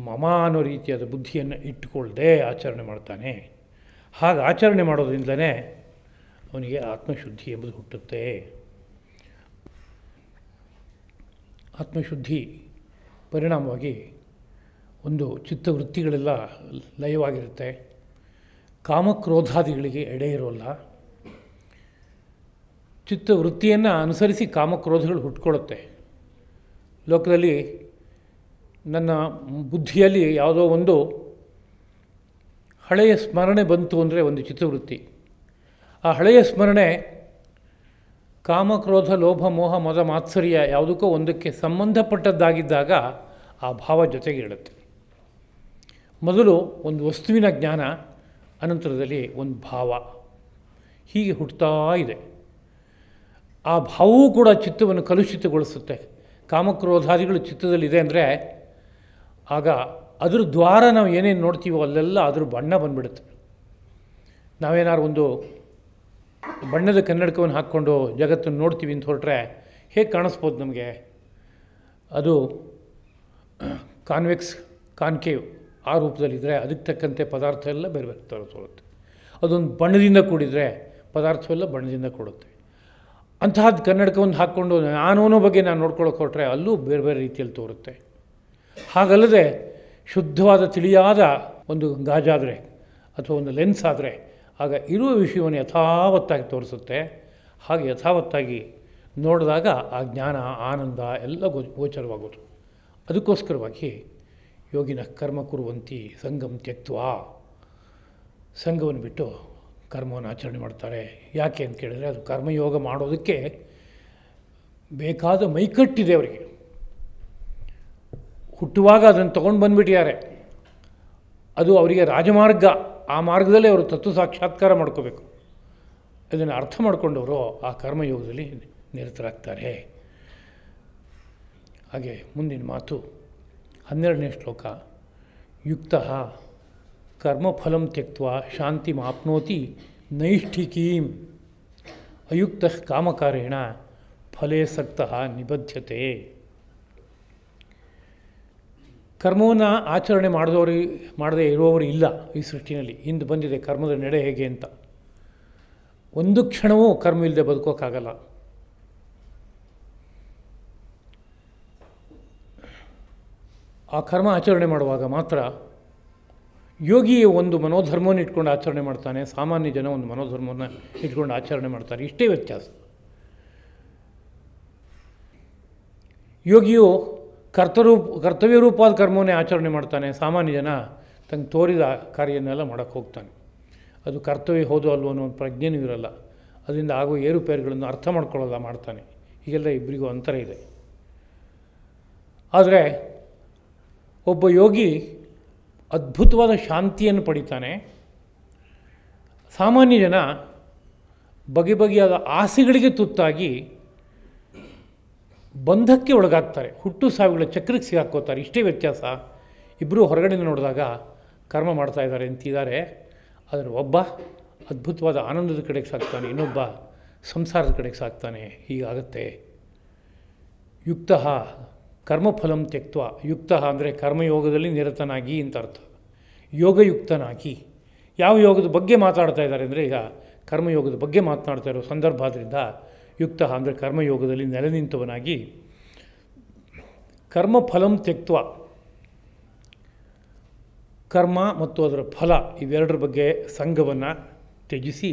ಮಮ ಅನ್ನೋ ರೀತಿಯಾದ ಬುದ್ಧಿಯನ್ನು ಇಟ್ಟುಕೊಳ್ಳದೆ ಆಚರಣೆ ಮಾಡ್ತಾನೆ ಹಾಗೆ ಆಚರಣೆ ಮಾಡೋದ್ರಿಂದಲೇ ಅವನಿಗೆ ಆತ್ಮಶುದ್ಧಿ ಎಂಬುದು ಹುಟ್ಟುತ್ತೆ ಆತ್ಮಶುದ್ಧಿ ಪರಿಣಾಮವಾಗಿ ಒಂದು ಚಿತ್ತವೃತ್ತಿಗಳೆಲ್ಲ ಲಯವಾಗಿರುತ್ತೆ ಕಾಮಕ್ರೋಧಾದಿಗಳಿಗೆ ಎಡೆ ಇರೋಲ್ಲ ಚಿತ್ತವೃತ್ತಿಯನ್ನು ಅನುಸರಿಸಿ ಕಾಮಕ್ರೋಧಗಳು ಹುಟ್ಕೊಳ್ಳುತ್ತೆ ಲೋಕದಲ್ಲಿ ನನ್ನ ಬುದ್ಧಿಯಲ್ಲಿ ಯಾವುದೋ ಒಂದು ಹಳೆಯ ಸ್ಮರಣೆ ಬಂತು ಅಂದರೆ ಒಂದು ಚಿತ್ರವೃತ್ತಿ ಆ ಹಳೆಯ ಸ್ಮರಣೆ ಕಾಮಕ್ರೋಧ ಲೋಭ ಮೋಹ ಮದ ಮಾತ್ಸರ್ಯ ಯಾವುದಕ್ಕೋ ಒಂದಕ್ಕೆ ಸಂಬಂಧಪಟ್ಟದ್ದಾಗಿದ್ದಾಗ ಆ ಭಾವ ಜೊತೆಗೆ ಇಡುತ್ತೆ ಮೊದಲು ಒಂದು ವಸ್ತುವಿನ ಜ್ಞಾನ ಅನಂತರದಲ್ಲಿ ಒಂದು ಭಾವ ಹೀಗೆ ಹುಟ್ಟುತ್ತಾ ಇದೆ ಆ ಭಾವವೂ ಕೂಡ ಚಿತ್ತವನ್ನು ಕಲುಷಿತಗೊಳಿಸುತ್ತೆ ಕಾಮಕ್ರೋಧಾದಿಗಳು ಚಿತ್ತದಲ್ಲಿದೆ ಅಂದರೆ ಆಗ ಅದ್ರ ದ್ವಾರ ನಾವು ಏನೇನು ನೋಡ್ತೀವೋ ಅಲ್ಲೆಲ್ಲ ಅದ್ರ ಬಣ್ಣ ಬಂದ್ಬಿಡುತ್ತೆ ನಾವೇನಾದ್ರು ಒಂದು ಬಣ್ಣದ ಕನ್ನಡಕವನ್ನು ಹಾಕ್ಕೊಂಡು ಜಗತ್ತನ್ನು ನೋಡ್ತೀವಿ ಅಂತ ಹೊರಟ್ರೆ ಹೇಗೆ ಕಾಣಿಸ್ಬೋದು ನಮಗೆ ಅದು ಕಾನ್ವೆಕ್ಸ್ ಕಾನ್ಕೇವ್ ಆ ರೂಪದಲ್ಲಿದ್ದರೆ ಅದಕ್ಕೆ ತಕ್ಕಂತೆ ಪದಾರ್ಥ ಎಲ್ಲ ಬೇರೆ ಬೇರೆ ಥರ ತೋರುತ್ತೆ ಅದೊಂದು ಬಣ್ಣದಿಂದ ಕೂಡಿದರೆ ಪದಾರ್ಥವೆಲ್ಲ ಬಣ್ಣದಿಂದ ಕೊಡುತ್ತೆ ಅಂತಹದ್ದು ಕನ್ನಡಕವನ್ನು ಹಾಕ್ಕೊಂಡು ನಾನೋನೋ ಬಗ್ಗೆ ನಾನು ನೋಡ್ಕೊಳ್ಳೋಕೆ ಹೊರಟ್ರೆ ಅಲ್ಲೂ ಬೇರೆ ಬೇರೆ ರೀತಿಯಲ್ಲಿ ತೋರುತ್ತೆ ಹಾಗಲ್ಲದೆ ಶುದ್ಧವಾದ ತಿಳಿಯಾದ ಒಂದು ಗಾಜಾದರೆ ಅಥವಾ ಒಂದು ಲೆನ್ಸ್ ಆದರೆ ಆಗ ಇರುವ ವಿಷಯವನ್ನು ಯಥಾವತ್ತಾಗಿ ತೋರಿಸುತ್ತೆ ಹಾಗೆ ಯಥಾವತ್ತಾಗಿ ನೋಡಿದಾಗ ಆ ಜ್ಞಾನ ಆನಂದ ಎಲ್ಲ ಗೋ ಗೋಚರವಾಗೋದು ಅದಕ್ಕೋಸ್ಕರವಾಗಿ ಯೋಗಿನ ಕರ್ಮ ಕುರುವಂತಿ ಸಂಘಂ ತ್ಯಕ್ವಾ ಸಂಘವನ್ನು ಬಿಟ್ಟು ಕರ್ಮವನ್ನು ಆಚರಣೆ ಮಾಡ್ತಾರೆ ಯಾಕೆ ಅಂತ ಕೇಳಿದರೆ ಅದು ಕರ್ಮಯೋಗ ಮಾಡೋದಕ್ಕೆ ಬೇಕಾದ ಮೈಕಟ್ಟಿದೆ ಅವರಿಗೆ ಹುಟ್ಟುವಾಗ ಅದನ್ನು ತೊಗೊಂಡು ಬಂದುಬಿಟ್ಟಿದ್ದಾರೆ ಅದು ಅವರಿಗೆ ರಾಜಮಾರ್ಗ ಆ ಮಾರ್ಗದಲ್ಲಿ ಅವರು ತತ್ವ ಸಾಕ್ಷಾತ್ಕಾರ ಮಾಡ್ಕೋಬೇಕು ಇದನ್ನು ಅರ್ಥ ಮಾಡಿಕೊಂಡವರು ಆ ಕರ್ಮಯೋಗದಲ್ಲಿ ನಿರತರಾಗ್ತಾರೆ ಹಾಗೆ ಮುಂದಿನ ಮಾತು ಹನ್ನೆರಡನೇ ಶ್ಲೋಕ ಯುಕ್ತ ಕರ್ಮಫಲಂ ತ್ಯಕ್ವ ಶಾಂತಿ ಮಾಪ್ನೋತಿ ನೈಷ್ಠಿಕೀಂ ಅಯುಕ್ತ ಕಾಮಕಾರೇಣ ಫಲೇ ಸಕ್ತಃ ನಿಬದ್ಧತೆ ಕರ್ಮವನ್ನು ಆಚರಣೆ ಮಾಡಿದವರು ಮಾಡದೇ ಇರುವವರು ಇಲ್ಲ ಈ ಸೃಷ್ಟಿನಲ್ಲಿ ಹಿಂದೆ ಬಂದಿದೆ ಕರ್ಮದ ನಡೆ ಹೇಗೆ ಅಂತ ಒಂದು ಕ್ಷಣವೂ ಕರ್ಮ ಇಲ್ಲದೆ ಬದುಕೋಕ್ಕಾಗಲ್ಲ ಆ ಕರ್ಮ ಆಚರಣೆ ಮಾಡುವಾಗ ಮಾತ್ರ ಯೋಗಿಯೇ ಒಂದು ಮನೋಧರ್ಮವನ್ನು ಇಟ್ಕೊಂಡು ಆಚರಣೆ ಮಾಡ್ತಾನೆ ಸಾಮಾನ್ಯ ಜನ ಒಂದು ಮನೋಧರ್ಮವನ್ನು ಇಟ್ಕೊಂಡು ಆಚರಣೆ ಮಾಡ್ತಾರೆ ಇಷ್ಟೇ ವ್ಯತ್ಯಾಸ ಯೋಗಿಯು ಕರ್ತರೂಪ ಕರ್ತವ್ಯ ರೂಪವಾದ ಕರ್ಮವನ್ನೇ ಆಚರಣೆ ಮಾಡ್ತಾನೆ ಸಾಮಾನ್ಯ ಜನ ತಂಗೆ ತೋರಿದ ಕಾರ್ಯನೆಲ್ಲ ಮಾಡೋಕ್ಕೆ ಹೋಗ್ತಾನೆ ಅದು ಕರ್ತವ್ಯ ಹೋದು ಅಲ್ವೋ ಅನ್ನೋ ಒಂದು ಪ್ರಜ್ಞೆನೂ ಇರಲ್ಲ ಅದರಿಂದ ಆಗೋ ಏರುಪೇರುಗಳನ್ನು ಅರ್ಥ ಮಾಡ್ಕೊಳ್ಳೋಲ್ಲ ಮಾಡ್ತಾನೆ ಹೀಗೆಲ್ಲ ಇಬ್ಬರಿಗೂ ಅಂತರ ಇದೆ ಆದರೆ ಒಬ್ಬ ಯೋಗಿ ಅದ್ಭುತವಾದ ಶಾಂತಿಯನ್ನು ಪಡಿತಾನೆ ಸಾಮಾನ್ಯ ಜನ ಬಗೆ ಬಗೆಯಾದ ಆಸೆಗಳಿಗೆ ತುತ್ತಾಗಿ ಬಂಧಕ್ಕೆ ಒಳಗಾಗ್ತಾರೆ ಹುಟ್ಟು ಸಾವಿಗಳ ಚಕ್ರಕ್ಕೆ ಸಿಗಾಕೋತಾರೆ ಇಷ್ಟೇ ವ್ಯತ್ಯಾಸ ಇಬ್ಬರೂ ಹೊರಗಡೆಯಿಂದ ನೋಡಿದಾಗ ಕರ್ಮ ಮಾಡ್ತಾ ಇದ್ದಾರೆ ಅಂತಿದ್ದಾರೆ ಅದರ ಒಬ್ಬ ಅದ್ಭುತವಾದ ಆನಂದದ ಕಡೆಗೆ ಸಾಕ್ತಾನೆ ಇನ್ನೊಬ್ಬ ಸಂಸಾರದ ಕಡೆಗೆ ಸಾಕ್ತಾನೆ ಹೀಗಾಗತ್ತೆ ಯುಕ್ತ ಕರ್ಮಫಲಂ ತೆಕ್ತ ಯುಕ್ತ ಅಂದರೆ ಕರ್ಮಯೋಗದಲ್ಲಿ ನಿರತನಾಗಿ ಅಂತ ಅರ್ಥ ಯೋಗಯುಕ್ತನಾಗಿ ಯಾವ ಯೋಗದ ಬಗ್ಗೆ ಮಾತಾಡ್ತಾ ಇದ್ದಾರೆ ಅಂದರೆ ಈಗ ಕರ್ಮಯೋಗದ ಬಗ್ಗೆ ಮಾತನಾಡ್ತಾ ಇರೋ ಸಂದರ್ಭ ಆದ್ದರಿಂದ ಯುಕ್ತ ಅಂದರೆ ಕರ್ಮಯೋಗದಲ್ಲಿ ನೆಲೆ ನಿಂತವನಾಗಿ ಕರ್ಮಫಲಂ ತ್ಯಕ್ತ್ವ ಕರ್ಮ ಮತ್ತು ಅದರ ಫಲ ಇವೆರಡರ ಬಗ್ಗೆ ಸಂಘವನ್ನು ತ್ಯಜಿಸಿ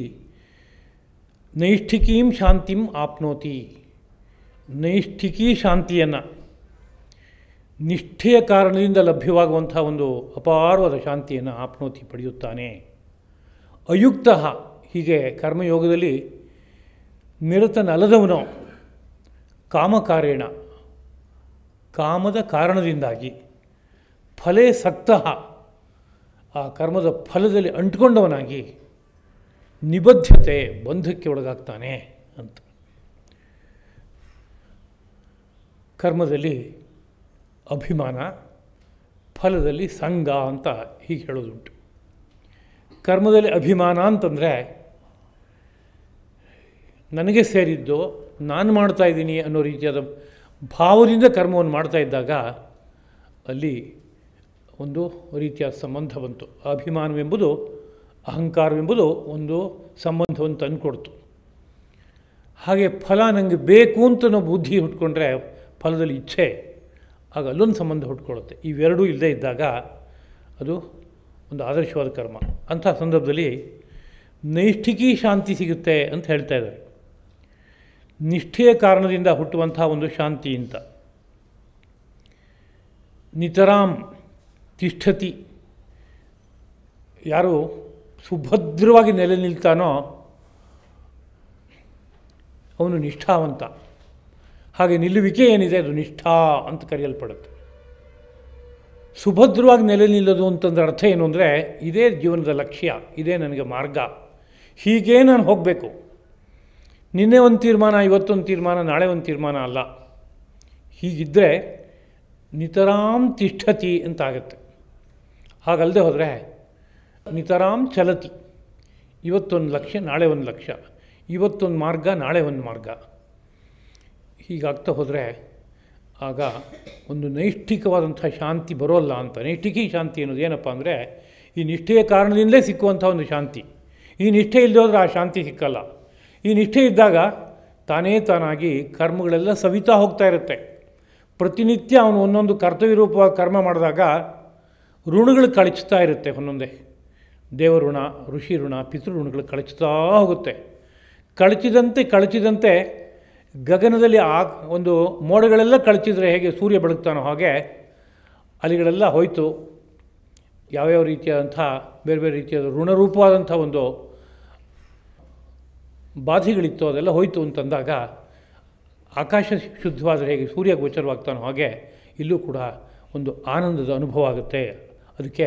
ನೈಷ್ಠಿಕೀಂ ಶಾಂತಿಂ ಆಪ್ನೋತಿ ನೈಷ್ಠಿಕೀ ಶಾಂತಿಯನ್ನು ನಿಷ್ಠೆಯ ಕಾರಣದಿಂದ ಲಭ್ಯವಾಗುವಂಥ ಒಂದು ಅಪಾರವಾದ ಶಾಂತಿಯನ್ನು ಆಪ್ನೋತಿ ಪಡೆಯುತ್ತಾನೆ ಅಯುಕ್ತ ಹೀಗೆ ಕರ್ಮಯೋಗದಲ್ಲಿ ನಿರತನಲ್ಲದವನು ಕಾಮಕಾರೇಣ ಕಾಮದ ಕಾರಣದಿಂದಾಗಿ ಫಲೇ ಸಕ್ತ ಆ ಕರ್ಮದ ಫಲದಲ್ಲಿ ಅಂಟ್ಕೊಂಡವನಾಗಿ ನಿಬದ್ಧತೆ ಬಂಧಕ್ಕೆ ಒಳಗಾಗ್ತಾನೆ ಅಂತ ಕರ್ಮದಲ್ಲಿ ಅಭಿಮಾನ ಫಲದಲ್ಲಿ ಸಂಘ ಅಂತ ಹೀಗೆ ಹೇಳೋದುಂಟು ಕರ್ಮದಲ್ಲಿ ಅಭಿಮಾನ ಅಂತಂದರೆ ನನಗೆ ಸೇರಿದ್ದು ನಾನು ಇದ್ದೀನಿ ಅನ್ನೋ ರೀತಿಯಾದ ಭಾವದಿಂದ ಕರ್ಮವನ್ನು ಮಾಡ್ತಾ ಇದ್ದಾಗ ಅಲ್ಲಿ ಒಂದು ರೀತಿಯ ಸಂಬಂಧ ಬಂತು ಅಭಿಮಾನವೆಂಬುದು ಅಹಂಕಾರವೆಂಬುದು ಒಂದು ಸಂಬಂಧವನ್ನು ತಂದುಕೊಡ್ತು ಹಾಗೆ ಫಲ ನನಗೆ ಬೇಕು ಅಂತ ನಾವು ಬುದ್ಧಿ ಹುಟ್ಕೊಂಡ್ರೆ ಫಲದಲ್ಲಿ ಇಚ್ಛೆ ಆಗ ಅಲ್ಲೊಂದು ಸಂಬಂಧ ಹುಟ್ಕೊಳ್ಳುತ್ತೆ ಇವೆರಡೂ ಇಲ್ಲದೇ ಇದ್ದಾಗ ಅದು ಒಂದು ಆದರ್ಶವಾದ ಕರ್ಮ ಅಂಥ ಸಂದರ್ಭದಲ್ಲಿ ನೈಷ್ಠಿಕೀ ಶಾಂತಿ ಸಿಗುತ್ತೆ ಅಂತ ಹೇಳ್ತಾ ಇದ್ದಾರೆ ನಿಷ್ಠೆಯ ಕಾರಣದಿಂದ ಹುಟ್ಟುವಂಥ ಒಂದು ಶಾಂತಿ ಅಂತ ನಿತರಾಂ ತಿಷ್ಠತಿ ಯಾರು ಸುಭದ್ರವಾಗಿ ನೆಲೆ ನಿಲ್ತಾನೋ ಅವನು ನಿಷ್ಠಾವಂತ ಹಾಗೆ ನಿಲ್ಲುವಿಕೆ ಏನಿದೆ ಅದು ನಿಷ್ಠಾ ಅಂತ ಕರೆಯಲ್ಪಡುತ್ತೆ ಸುಭದ್ರವಾಗಿ ನೆಲೆ ನಿಲ್ಲೋದು ಅಂತಂದ್ರೆ ಅರ್ಥ ಏನು ಅಂದರೆ ಇದೇ ಜೀವನದ ಲಕ್ಷ್ಯ ಇದೇ ನನಗೆ ಮಾರ್ಗ ಹೀಗೇ ನಾನು ಹೋಗಬೇಕು ನಿನ್ನೆ ಒಂದು ತೀರ್ಮಾನ ಇವತ್ತೊಂದು ತೀರ್ಮಾನ ನಾಳೆ ಒಂದು ತೀರ್ಮಾನ ಅಲ್ಲ ಹೀಗಿದ್ದರೆ ನಿತರಾಂ ತಿಷ್ಠತಿ ಅಂತ ಆಗುತ್ತೆ ಹಾಗಲ್ಲದೆ ಹೋದರೆ ನಿತರಾಂ ಚಲತಿ ಇವತ್ತೊಂದು ಲಕ್ಷ ನಾಳೆ ಒಂದು ಲಕ್ಷ ಇವತ್ತೊಂದು ಮಾರ್ಗ ನಾಳೆ ಒಂದು ಮಾರ್ಗ ಹೀಗಾಗ್ತಾ ಹೋದರೆ ಆಗ ಒಂದು ನೈಷ್ಠಿಕವಾದಂಥ ಶಾಂತಿ ಬರೋಲ್ಲ ಅಂತ ನೈಷ್ಠಿಕಿ ಶಾಂತಿ ಅನ್ನೋದು ಏನಪ್ಪ ಅಂದರೆ ಈ ನಿಷ್ಠೆಯ ಕಾರಣದಿಂದಲೇ ಸಿಕ್ಕುವಂಥ ಒಂದು ಶಾಂತಿ ಈ ನಿಷ್ಠೆ ಇಲ್ಲದೆ ಹೋದರೆ ಆ ಶಾಂತಿ ಸಿಕ್ಕಲ್ಲ ಈ ನಿಷ್ಠೆ ಇದ್ದಾಗ ತಾನೇ ತಾನಾಗಿ ಕರ್ಮಗಳೆಲ್ಲ ಸವಿತಾ ಹೋಗ್ತಾ ಇರುತ್ತೆ ಪ್ರತಿನಿತ್ಯ ಅವನು ಒಂದೊಂದು ಕರ್ತವ್ಯ ರೂಪವಾಗಿ ಕರ್ಮ ಮಾಡಿದಾಗ ಋಣಗಳು ಕಳಚ್ತಾ ಇರುತ್ತೆ ಒಂದೊಂದೇ ದೇವಋಣ ಋಷಿ ಋಣ ಪಿತೃಋಣಗಳು ಕಳಿಸ್ತಾ ಹೋಗುತ್ತೆ ಕಳಚಿದಂತೆ ಕಳಚಿದಂತೆ ಗಗನದಲ್ಲಿ ಆ ಒಂದು ಮೋಡಗಳೆಲ್ಲ ಕಳಚಿದರೆ ಹೇಗೆ ಸೂರ್ಯ ಬೆಳಗ್ತಾನೋ ಹಾಗೆ ಅಲ್ಲಿಗಳೆಲ್ಲ ಹೋಯಿತು ಯಾವ್ಯಾವ ರೀತಿಯಾದಂಥ ಬೇರೆ ಬೇರೆ ರೀತಿಯಾದ ಋಣರೂಪವಾದಂಥ ಒಂದು ಬಾಧೆಗಳಿತ್ತು ಅದೆಲ್ಲ ಹೋಯಿತು ಅಂತಂದಾಗ ಆಕಾಶ ಶುದ್ಧವಾದರೆ ಹೇಗೆ ಸೂರ್ಯ ಗೋಚರವಾಗ್ತಾನೋ ಹಾಗೆ ಇಲ್ಲೂ ಕೂಡ ಒಂದು ಆನಂದದ ಅನುಭವ ಆಗುತ್ತೆ ಅದಕ್ಕೆ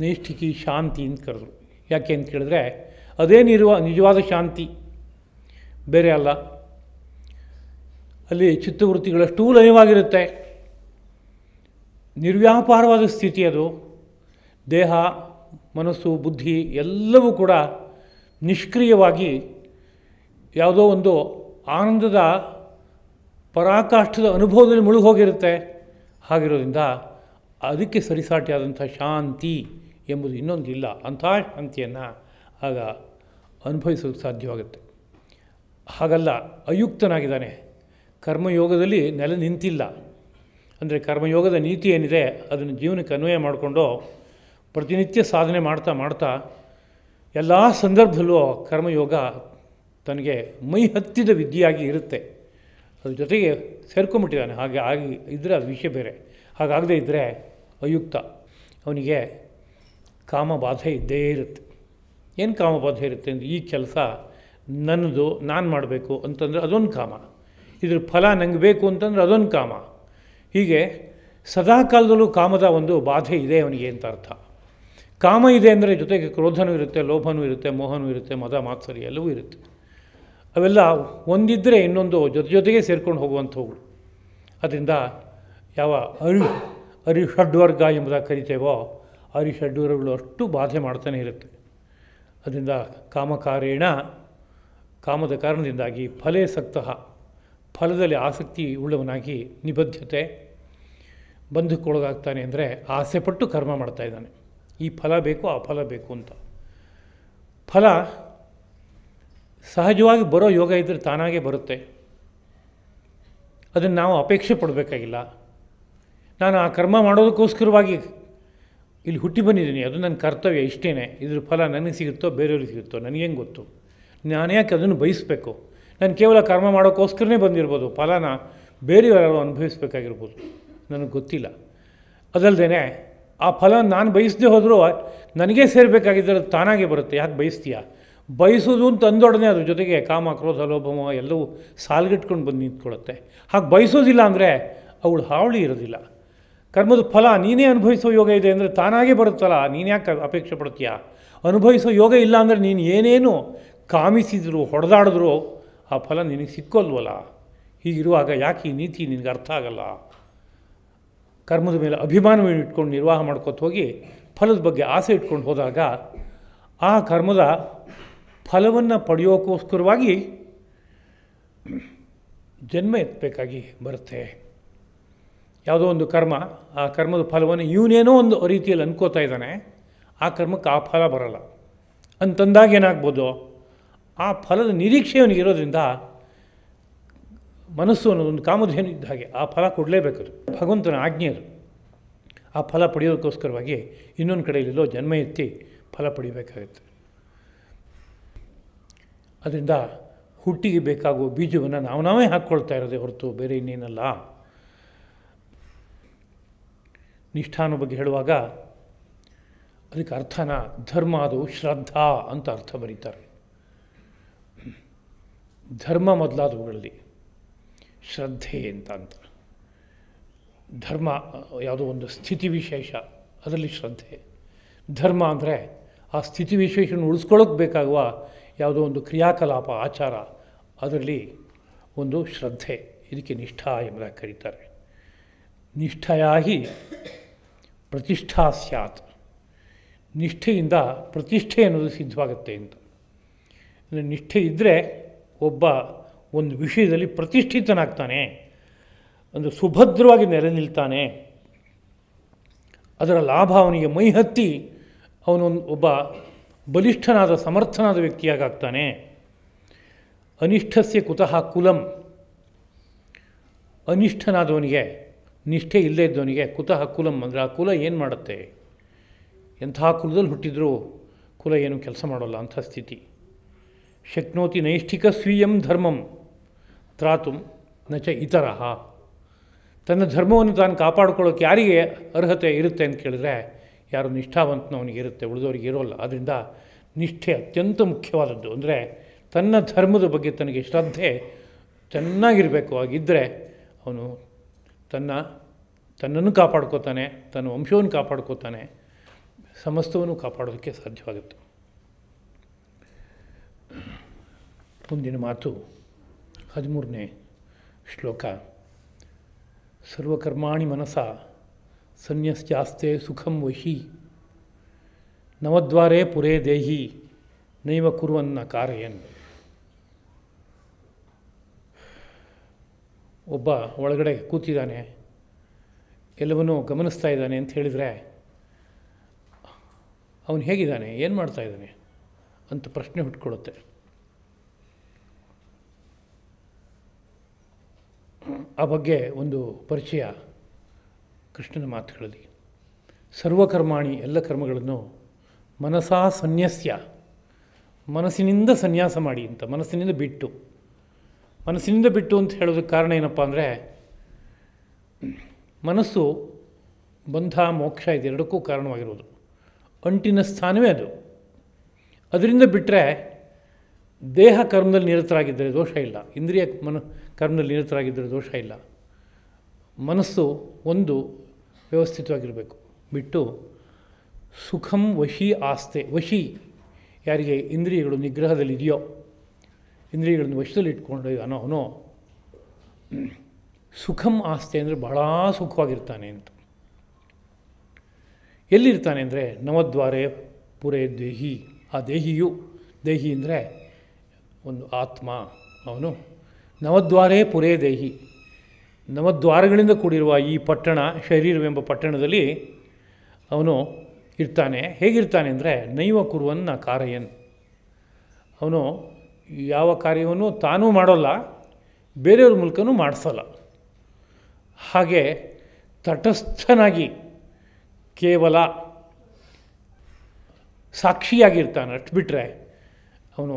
ನೈಷ್ಠಿಕಿ ಶಾಂತಿ ಅಂತ ಕರೆದ್ರು ಯಾಕೆ ಅಂತ ಕೇಳಿದ್ರೆ ಅದೇ ನಿಜವಾದ ಶಾಂತಿ ಬೇರೆ ಅಲ್ಲ ಅಲ್ಲಿ ಚಿತ್ತವೃತ್ತಿಗಳಷ್ಟೂ ಲಯವಾಗಿರುತ್ತೆ ನಿರ್ವ್ಯಾಪಾರವಾದ ಸ್ಥಿತಿ ಅದು ದೇಹ ಮನಸ್ಸು ಬುದ್ಧಿ ಎಲ್ಲವೂ ಕೂಡ ನಿಷ್ಕ್ರಿಯವಾಗಿ ಯಾವುದೋ ಒಂದು ಆನಂದದ ಪರಾಕಾಷ್ಟದ ಅನುಭವದಲ್ಲಿ ಮುಳುಗೋಗಿರುತ್ತೆ ಹಾಗಿರೋದ್ರಿಂದ ಅದಕ್ಕೆ ಸರಿಸಾಟಿಯಾದಂಥ ಶಾಂತಿ ಎಂಬುದು ಇನ್ನೊಂದಿಲ್ಲ ಅಂಥ ಶಾಂತಿಯನ್ನು ಆಗ ಅನುಭವಿಸೋಕೆ ಸಾಧ್ಯವಾಗುತ್ತೆ ಹಾಗಲ್ಲ ಅಯುಕ್ತನಾಗಿದ್ದಾನೆ ಕರ್ಮಯೋಗದಲ್ಲಿ ನೆಲೆ ನಿಂತಿಲ್ಲ ಅಂದರೆ ಕರ್ಮಯೋಗದ ನೀತಿ ಏನಿದೆ ಅದನ್ನು ಜೀವನಕ್ಕೆ ಅನ್ವಯ ಮಾಡಿಕೊಂಡು ಪ್ರತಿನಿತ್ಯ ಸಾಧನೆ ಮಾಡ್ತಾ ಮಾಡ್ತಾ ಎಲ್ಲ ಸಂದರ್ಭದಲ್ಲೂ ಕರ್ಮಯೋಗ ತನಗೆ ಮೈ ಹತ್ತಿದ ವಿದ್ಯೆಯಾಗಿ ಇರುತ್ತೆ ಅದ್ರ ಜೊತೆಗೆ ಸೇರ್ಕೊಂಬಿಟ್ಟಿದ್ದಾನೆ ಹಾಗೆ ಆಗಿ ಇದ್ದರೆ ಅದು ವಿಷಯ ಬೇರೆ ಹಾಗಾಗದೇ ಇದ್ದರೆ ಅಯುಕ್ತ ಅವನಿಗೆ ಕಾಮ ಬಾಧೆ ಇದ್ದೇ ಇರುತ್ತೆ ಏನು ಕಾಮ ಇರುತ್ತೆ ಅಂದರೆ ಈ ಕೆಲಸ ನನ್ನದು ನಾನು ಮಾಡಬೇಕು ಅಂತಂದರೆ ಅದೊಂದು ಕಾಮ ಇದ್ರ ಫಲ ನಂಗೆ ಬೇಕು ಅಂತಂದರೆ ಅದೊಂದು ಕಾಮ ಹೀಗೆ ಸದಾ ಕಾಲದಲ್ಲೂ ಕಾಮದ ಒಂದು ಬಾಧೆ ಇದೆ ಅವನಿಗೆ ಅಂತ ಅರ್ಥ ಕಾಮ ಇದೆ ಅಂದರೆ ಜೊತೆಗೆ ಕ್ರೋಧನೂ ಇರುತ್ತೆ ಲೋಭನೂ ಇರುತ್ತೆ ಮೋಹನೂ ಇರುತ್ತೆ ಮದ ಮಾತ್ಸರಿ ಎಲ್ಲವೂ ಇರುತ್ತೆ ಅವೆಲ್ಲ ಒಂದಿದ್ದರೆ ಇನ್ನೊಂದು ಜೊತೆ ಜೊತೆಗೆ ಸೇರ್ಕೊಂಡು ಹೋಗುವಂಥವುಗಳು ಅದರಿಂದ ಯಾವ ಅರಿ ಅರಿಷಡ್ವರ್ಗ ಎಂಬುದಾಗಿ ಕರಿತೇವೋ ಅರಿಷಡ್ವರ್ಗಗಳು ಅಷ್ಟು ಬಾಧೆ ಮಾಡ್ತಾನೆ ಇರುತ್ತೆ ಅದರಿಂದ ಕಾಮಕಾರೇಣ ಕಾಮದ ಕಾರಣದಿಂದಾಗಿ ಫಲೇ ಸಕ್ತಃ ಫಲದಲ್ಲಿ ಆಸಕ್ತಿ ಉಳ್ಳವನಾಗಿ ನಿಬದ್ಧತೆ ಬಂಧಕ್ಕೊಳಗಾಗ್ತಾನೆ ಅಂದರೆ ಆಸೆಪಟ್ಟು ಕರ್ಮ ಮಾಡ್ತಾ ಇದ್ದಾನೆ ಈ ಫಲ ಬೇಕು ಆ ಫಲ ಬೇಕು ಅಂತ ಫಲ ಸಹಜವಾಗಿ ಬರೋ ಯೋಗ ಇದ್ದರೆ ತಾನಾಗೇ ಬರುತ್ತೆ ಅದನ್ನು ನಾವು ಅಪೇಕ್ಷೆ ಪಡಬೇಕಾಗಿಲ್ಲ ನಾನು ಆ ಕರ್ಮ ಮಾಡೋದಕ್ಕೋಸ್ಕರವಾಗಿ ಇಲ್ಲಿ ಹುಟ್ಟಿ ಬಂದಿದ್ದೀನಿ ಅದು ನನ್ನ ಕರ್ತವ್ಯ ಇಷ್ಟೇ ಇದ್ರ ಫಲ ನನಗೆ ಸಿಗುತ್ತೋ ಬೇರೆಯವ್ರಿಗೆ ಸಿಗುತ್ತೋ ನನಗೇನು ಗೊತ್ತು ನಾನು ಯಾಕೆ ಅದನ್ನು ಬಯಸಬೇಕು ನಾನು ಕೇವಲ ಕರ್ಮ ಮಾಡೋಕ್ಕೋಸ್ಕರನೇ ಬಂದಿರ್ಬೋದು ಫಲನ ಬೇರೆಯವರು ಅನುಭವಿಸ್ಬೇಕಾಗಿರ್ಬೋದು ನನಗೆ ಗೊತ್ತಿಲ್ಲ ಅದಲ್ಲದೆ ಆ ಫಲ ನಾನು ಬಯಸದೆ ಹೋದರೂ ನನಗೇ ಸೇರಬೇಕಾಗಿದ್ದರೆ ತಾನಾಗೆ ಬರುತ್ತೆ ಯಾಕೆ ಬಯಸ್ತೀಯಾ ಬಯಸೋದು ಅಂತ ಅಂದೊಡನೆ ಅದ್ರ ಜೊತೆಗೆ ಕಾಮ ಕ್ರೋಧ ಲೋಭಮ ಎಲ್ಲವೂ ಸಾಲ್ಗಿಟ್ಕೊಂಡು ಬಂದು ನಿಂತ್ಕೊಳ್ಳುತ್ತೆ ಹಾಗೆ ಬಯಸೋದಿಲ್ಲ ಅಂದರೆ ಅವಳು ಹಾವಳಿ ಇರೋದಿಲ್ಲ ಕರ್ಮದ ಫಲ ನೀನೇ ಅನುಭವಿಸೋ ಯೋಗ ಇದೆ ಅಂದರೆ ತಾನಾಗೇ ಬರುತ್ತಲ್ಲ ನೀನು ಯಾಕೆ ಅಪೇಕ್ಷೆ ಪಡ್ತೀಯಾ ಅನುಭವಿಸೋ ಯೋಗ ಇಲ್ಲ ಅಂದರೆ ನೀನು ಏನೇನು ಕಾಮಿಸಿದ್ರು ಹೊಡೆದಾಡಿದ್ರು ಆ ಫಲ ನಿನಗೆ ಸಿಕ್ಕೋಲ್ವಲ್ಲ ಹೀಗಿರುವಾಗ ಯಾಕೆ ಈ ನೀತಿ ನಿನಗೆ ಅರ್ಥ ಆಗಲ್ಲ ಕರ್ಮದ ಮೇಲೆ ಅಭಿಮಾನವನ್ನು ಇಟ್ಕೊಂಡು ನಿರ್ವಾಹ ಮಾಡ್ಕೊತ ಹೋಗಿ ಫಲದ ಬಗ್ಗೆ ಆಸೆ ಇಟ್ಕೊಂಡು ಹೋದಾಗ ಆ ಕರ್ಮದ ಫಲವನ್ನು ಪಡೆಯೋಕ್ಕೋಸ್ಕರವಾಗಿ ಜನ್ಮ ಎತ್ತಬೇಕಾಗಿ ಬರುತ್ತೆ ಯಾವುದೋ ಒಂದು ಕರ್ಮ ಆ ಕರ್ಮದ ಫಲವನ್ನು ಇವನೇನೋ ಒಂದು ರೀತಿಯಲ್ಲಿ ಅನ್ಕೋತಾ ಇದ್ದಾನೆ ಆ ಕರ್ಮಕ್ಕೆ ಆ ಫಲ ಬರಲ್ಲ ಅಂತಂದಾಗ ಏನಾಗ್ಬೋದು ಆ ಫಲದ ನಿರೀಕ್ಷೆ ಅವನಿಗಿರೋದ್ರಿಂದ ಮನಸ್ಸು ಅನ್ನೋದೊಂದು ಕಾಮಧೇನು ಇದ್ದ ಹಾಗೆ ಆ ಫಲ ಕೊಡಲೇಬೇಕದು ಭಗವಂತನ ಆಜ್ಞೆಯರು ಆ ಫಲ ಪಡೆಯೋದಕ್ಕೋಸ್ಕರವಾಗಿ ಇನ್ನೊಂದು ಕಡೆಯಲ್ಲೆಲ್ಲೋ ಜನ್ಮ ಎತ್ತಿ ಫಲ ಪಡಿಬೇಕಾಗುತ್ತೆ ಅದರಿಂದ ಹುಟ್ಟಿಗೆ ಬೇಕಾಗುವ ಬೀಜವನ್ನು ನಾವು ನಾವೇ ಹಾಕ್ಕೊಳ್ತಾ ಇರೋದೇ ಹೊರತು ಬೇರೆ ಇನ್ನೇನಲ್ಲ ನಿಷ್ಠಾನ ಬಗ್ಗೆ ಹೇಳುವಾಗ ಅದಕ್ಕೆ ಅರ್ಥನ ಧರ್ಮ ಅದು ಶ್ರದ್ಧಾ ಅಂತ ಅರ್ಥ ಬರೀತಾರೆ ಧರ್ಮ ಮೊದಲಾದವುಗಳಲ್ಲಿ ಶ್ರದ್ಧೆ ಅಂತ ಅಂತ ಧರ್ಮ ಯಾವುದೋ ಒಂದು ಸ್ಥಿತಿ ವಿಶೇಷ ಅದರಲ್ಲಿ ಶ್ರದ್ಧೆ ಧರ್ಮ ಅಂದರೆ ಆ ಸ್ಥಿತಿ ವಿಶೇಷನ ಉಳಿಸ್ಕೊಳ್ಳೋಕೆ ಬೇಕಾಗುವ ಯಾವುದೋ ಒಂದು ಕ್ರಿಯಾಕಲಾಪ ಆಚಾರ ಅದರಲ್ಲಿ ಒಂದು ಶ್ರದ್ಧೆ ಇದಕ್ಕೆ ನಿಷ್ಠಾ ಎಂಬುದಾಗಿ ಕರೀತಾರೆ ನಿಷ್ಠೆಯಾಗಿ ಪ್ರತಿಷ್ಠಾ ಸ್ಯಾತ್ ನಿಷ್ಠೆಯಿಂದ ಪ್ರತಿಷ್ಠೆ ಅನ್ನೋದು ಸಿದ್ಧವಾಗುತ್ತೆ ಅಂತ ಅಂದರೆ ನಿಷ್ಠೆ ಇದ್ದರೆ ಒಬ್ಬ ಒಂದು ವಿಷಯದಲ್ಲಿ ಪ್ರತಿಷ್ಠಿತನಾಗ್ತಾನೆ ಒಂದು ಸುಭದ್ರವಾಗಿ ನೆಲೆ ನಿಲ್ತಾನೆ ಅದರ ಲಾಭ ಅವನಿಗೆ ಮೈಹತ್ತಿ ಅವನೊಂದು ಒಬ್ಬ ಬಲಿಷ್ಠನಾದ ಸಮರ್ಥನಾದ ವ್ಯಕ್ತಿಯಾಗ್ತಾನೆ ಅನಿಷ್ಠಸ್ಯ ಕುತಃ ಕುಲಂ ಅನಿಷ್ಠನಾದವನಿಗೆ ನಿಷ್ಠೆ ಇಲ್ಲದೇ ಇದ್ದವನಿಗೆ ಕುತಃ ಕುಲಂ ಅಂದರೆ ಆ ಕುಲ ಏನು ಮಾಡುತ್ತೆ ಎಂಥ ಕುಲದಲ್ಲಿ ಹುಟ್ಟಿದರೂ ಕುಲ ಏನು ಕೆಲಸ ಮಾಡೋಲ್ಲ ಅಂಥ ಸ್ಥಿತಿ ಶಕ್ನೋತಿ ನೈಷ್ಠಿಕ ಸ್ವೀಯಂ ಧರ್ಮಂ ತ್ರಾತು ನಚ ಇತರ ತನ್ನ ಧರ್ಮವನ್ನು ತಾನು ಕಾಪಾಡ್ಕೊಳ್ಳೋಕೆ ಯಾರಿಗೆ ಅರ್ಹತೆ ಇರುತ್ತೆ ಅಂತ ಕೇಳಿದ್ರೆ ಯಾರು ನಿಷ್ಠಾವಂತನ ಅವನಿಗೆ ಇರುತ್ತೆ ಇರೋಲ್ಲ ಆದ್ದರಿಂದ ನಿಷ್ಠೆ ಅತ್ಯಂತ ಮುಖ್ಯವಾದದ್ದು ಅಂದರೆ ತನ್ನ ಧರ್ಮದ ಬಗ್ಗೆ ತನಗೆ ಶ್ರದ್ಧೆ ಚೆನ್ನಾಗಿರಬೇಕು ಆಗಿದ್ದರೆ ಅವನು ತನ್ನ ತನ್ನನ್ನು ಕಾಪಾಡ್ಕೋತಾನೆ ತನ್ನ ವಂಶವನ್ನು ಕಾಪಾಡ್ಕೋತಾನೆ ಸಮಸ್ತವನ್ನು ಕಾಪಾಡೋದಕ್ಕೆ ಸಾಧ್ಯವಾಗುತ್ತೆ ಮುಂದಿನ ಮಾತು ಹದಿಮೂರನೇ ಶ್ಲೋಕ ಸರ್ವಕರ್ಮಾಣಿ ಮನಸ್ಸ ಸನ್ಯಸ್ಯಾಸ್ತೆ ಸುಖಂ ವಹಿ ನವದ್ವಾರೇ ಪುರೇ ದೇಹಿ ನೈವ ಕುರುವನ್ನ ಕಾರಯನ್ ಒಬ್ಬ ಒಳಗಡೆ ಕೂತಿದ್ದಾನೆ ಎಲ್ಲವನ್ನೂ ಗಮನಿಸ್ತಾ ಇದ್ದಾನೆ ಅಂತ ಹೇಳಿದರೆ ಅವನು ಹೇಗಿದ್ದಾನೆ ಏನು ಮಾಡ್ತಾ ಇದ್ದಾನೆ ಅಂತ ಪ್ರಶ್ನೆ ಹುಟ್ಕೊಳ್ಳುತ್ತೆ ಆ ಬಗ್ಗೆ ಒಂದು ಪರಿಚಯ ಕೃಷ್ಣನ ಮಾತುಗಳಲ್ಲಿ ಸರ್ವಕರ್ಮಾಣಿ ಎಲ್ಲ ಕರ್ಮಗಳನ್ನು ಮನಸಾ ಸನ್ಯಸ್ಯ ಮನಸ್ಸಿನಿಂದ ಸನ್ಯಾಸ ಮಾಡಿ ಅಂತ ಮನಸ್ಸಿನಿಂದ ಬಿಟ್ಟು ಮನಸ್ಸಿನಿಂದ ಬಿಟ್ಟು ಅಂತ ಹೇಳೋದಕ್ಕೆ ಕಾರಣ ಏನಪ್ಪ ಅಂದರೆ ಮನಸ್ಸು ಬಂಧ ಮೋಕ್ಷ ಇದೆರಡಕ್ಕೂ ಕಾರಣವಾಗಿರೋದು ಅಂಟಿನ ಸ್ಥಾನವೇ ಅದು ಅದರಿಂದ ಬಿಟ್ಟರೆ ದೇಹ ಕರ್ಮದಲ್ಲಿ ನಿರತರಾಗಿದ್ದರೆ ದೋಷ ಇಲ್ಲ ಇಂದ್ರಿಯ ಮನ ಕರ್ಮದಲ್ಲಿ ನಿರತರಾಗಿದ್ದರೆ ದೋಷ ಇಲ್ಲ ಮನಸ್ಸು ಒಂದು ವ್ಯವಸ್ಥಿತವಾಗಿರಬೇಕು ಬಿಟ್ಟು ಸುಖಂ ವಶಿ ಆಸ್ತೆ ವಶಿ ಯಾರಿಗೆ ಇಂದ್ರಿಯಗಳು ನಿಗ್ರಹದಲ್ಲಿದೆಯೋ ಇಂದ್ರಿಯಗಳನ್ನು ವಶದಲ್ಲಿ ಅನ್ನೋ ಅವನು ಸುಖಂ ಆಸ್ತೆ ಅಂದರೆ ಬಹಳ ಸುಖವಾಗಿರ್ತಾನೆ ಅಂತ ಎಲ್ಲಿರ್ತಾನೆ ಅಂದರೆ ನವದ್ವಾರೆ ಪುರೇ ದೇಹಿ ಆ ದೇಹಿಯು ದೇಹಿ ಅಂದರೆ ಒಂದು ಆತ್ಮ ಅವನು ನವದ್ವಾರೇ ಪುರೇ ದೇಹಿ ನವದ್ವಾರಗಳಿಂದ ಕೂಡಿರುವ ಈ ಪಟ್ಟಣ ಶರೀರವೆಂಬ ಪಟ್ಟಣದಲ್ಲಿ ಅವನು ಇರ್ತಾನೆ ಹೇಗಿರ್ತಾನೆ ಅಂದರೆ ನೈವ ಕುರುವನ್ನ ಅವನು ಯಾವ ಕಾರ್ಯವನ್ನು ತಾನೂ ಮಾಡೋಲ್ಲ ಬೇರೆಯವ್ರ ಮೂಲಕನೂ ಮಾಡಿಸಲ್ಲ ಹಾಗೆ ತಟಸ್ಥನಾಗಿ ಕೇವಲ ಸಾಕ್ಷಿಯಾಗಿರ್ತಾನೆ ಅಷ್ಟು ಬಿಟ್ಟರೆ ಅವನು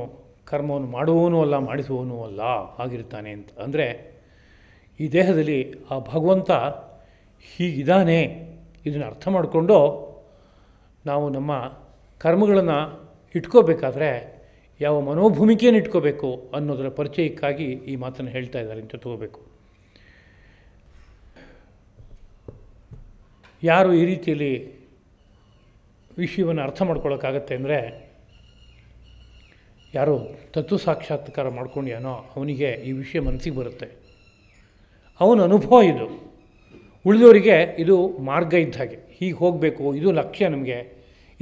ಕರ್ಮವನ್ನು ಮಾಡುವವನೂ ಅಲ್ಲ ಮಾಡಿಸುವವನೂ ಅಲ್ಲ ಆಗಿರ್ತಾನೆ ಅಂತ ಅಂದರೆ ಈ ದೇಹದಲ್ಲಿ ಆ ಭಗವಂತ ಹೀಗಿದ್ದಾನೆ ಇದನ್ನು ಅರ್ಥ ಮಾಡಿಕೊಂಡು ನಾವು ನಮ್ಮ ಕರ್ಮಗಳನ್ನು ಇಟ್ಕೋಬೇಕಾದ್ರೆ ಯಾವ ಮನೋಭೂಮಿಕೆಯನ್ನು ಇಟ್ಕೋಬೇಕು ಅನ್ನೋದರ ಪರಿಚಯಕ್ಕಾಗಿ ಈ ಮಾತನ್ನು ಹೇಳ್ತಾ ಇದ್ದಾರೆ ಅಂತ ತಗೋಬೇಕು ಯಾರು ಈ ರೀತಿಯಲ್ಲಿ ವಿಷಯವನ್ನು ಅರ್ಥ ಮಾಡ್ಕೊಳ್ಳೋಕ್ಕಾಗತ್ತೆ ಅಂದರೆ ಯಾರು ತತ್ವ ಸಾಕ್ಷಾತ್ಕಾರ ಮಾಡ್ಕೊಂಡ್ಯಾನೋ ಅವನಿಗೆ ಈ ವಿಷಯ ಮನಸ್ಸಿಗೆ ಬರುತ್ತೆ ಅವನ ಅನುಭವ ಇದು ಉಳಿದವರಿಗೆ ಇದು ಮಾರ್ಗ ಇದ್ದ ಹಾಗೆ ಹೀಗೆ ಹೋಗಬೇಕು ಇದು ಲಕ್ಷ್ಯ ನಮಗೆ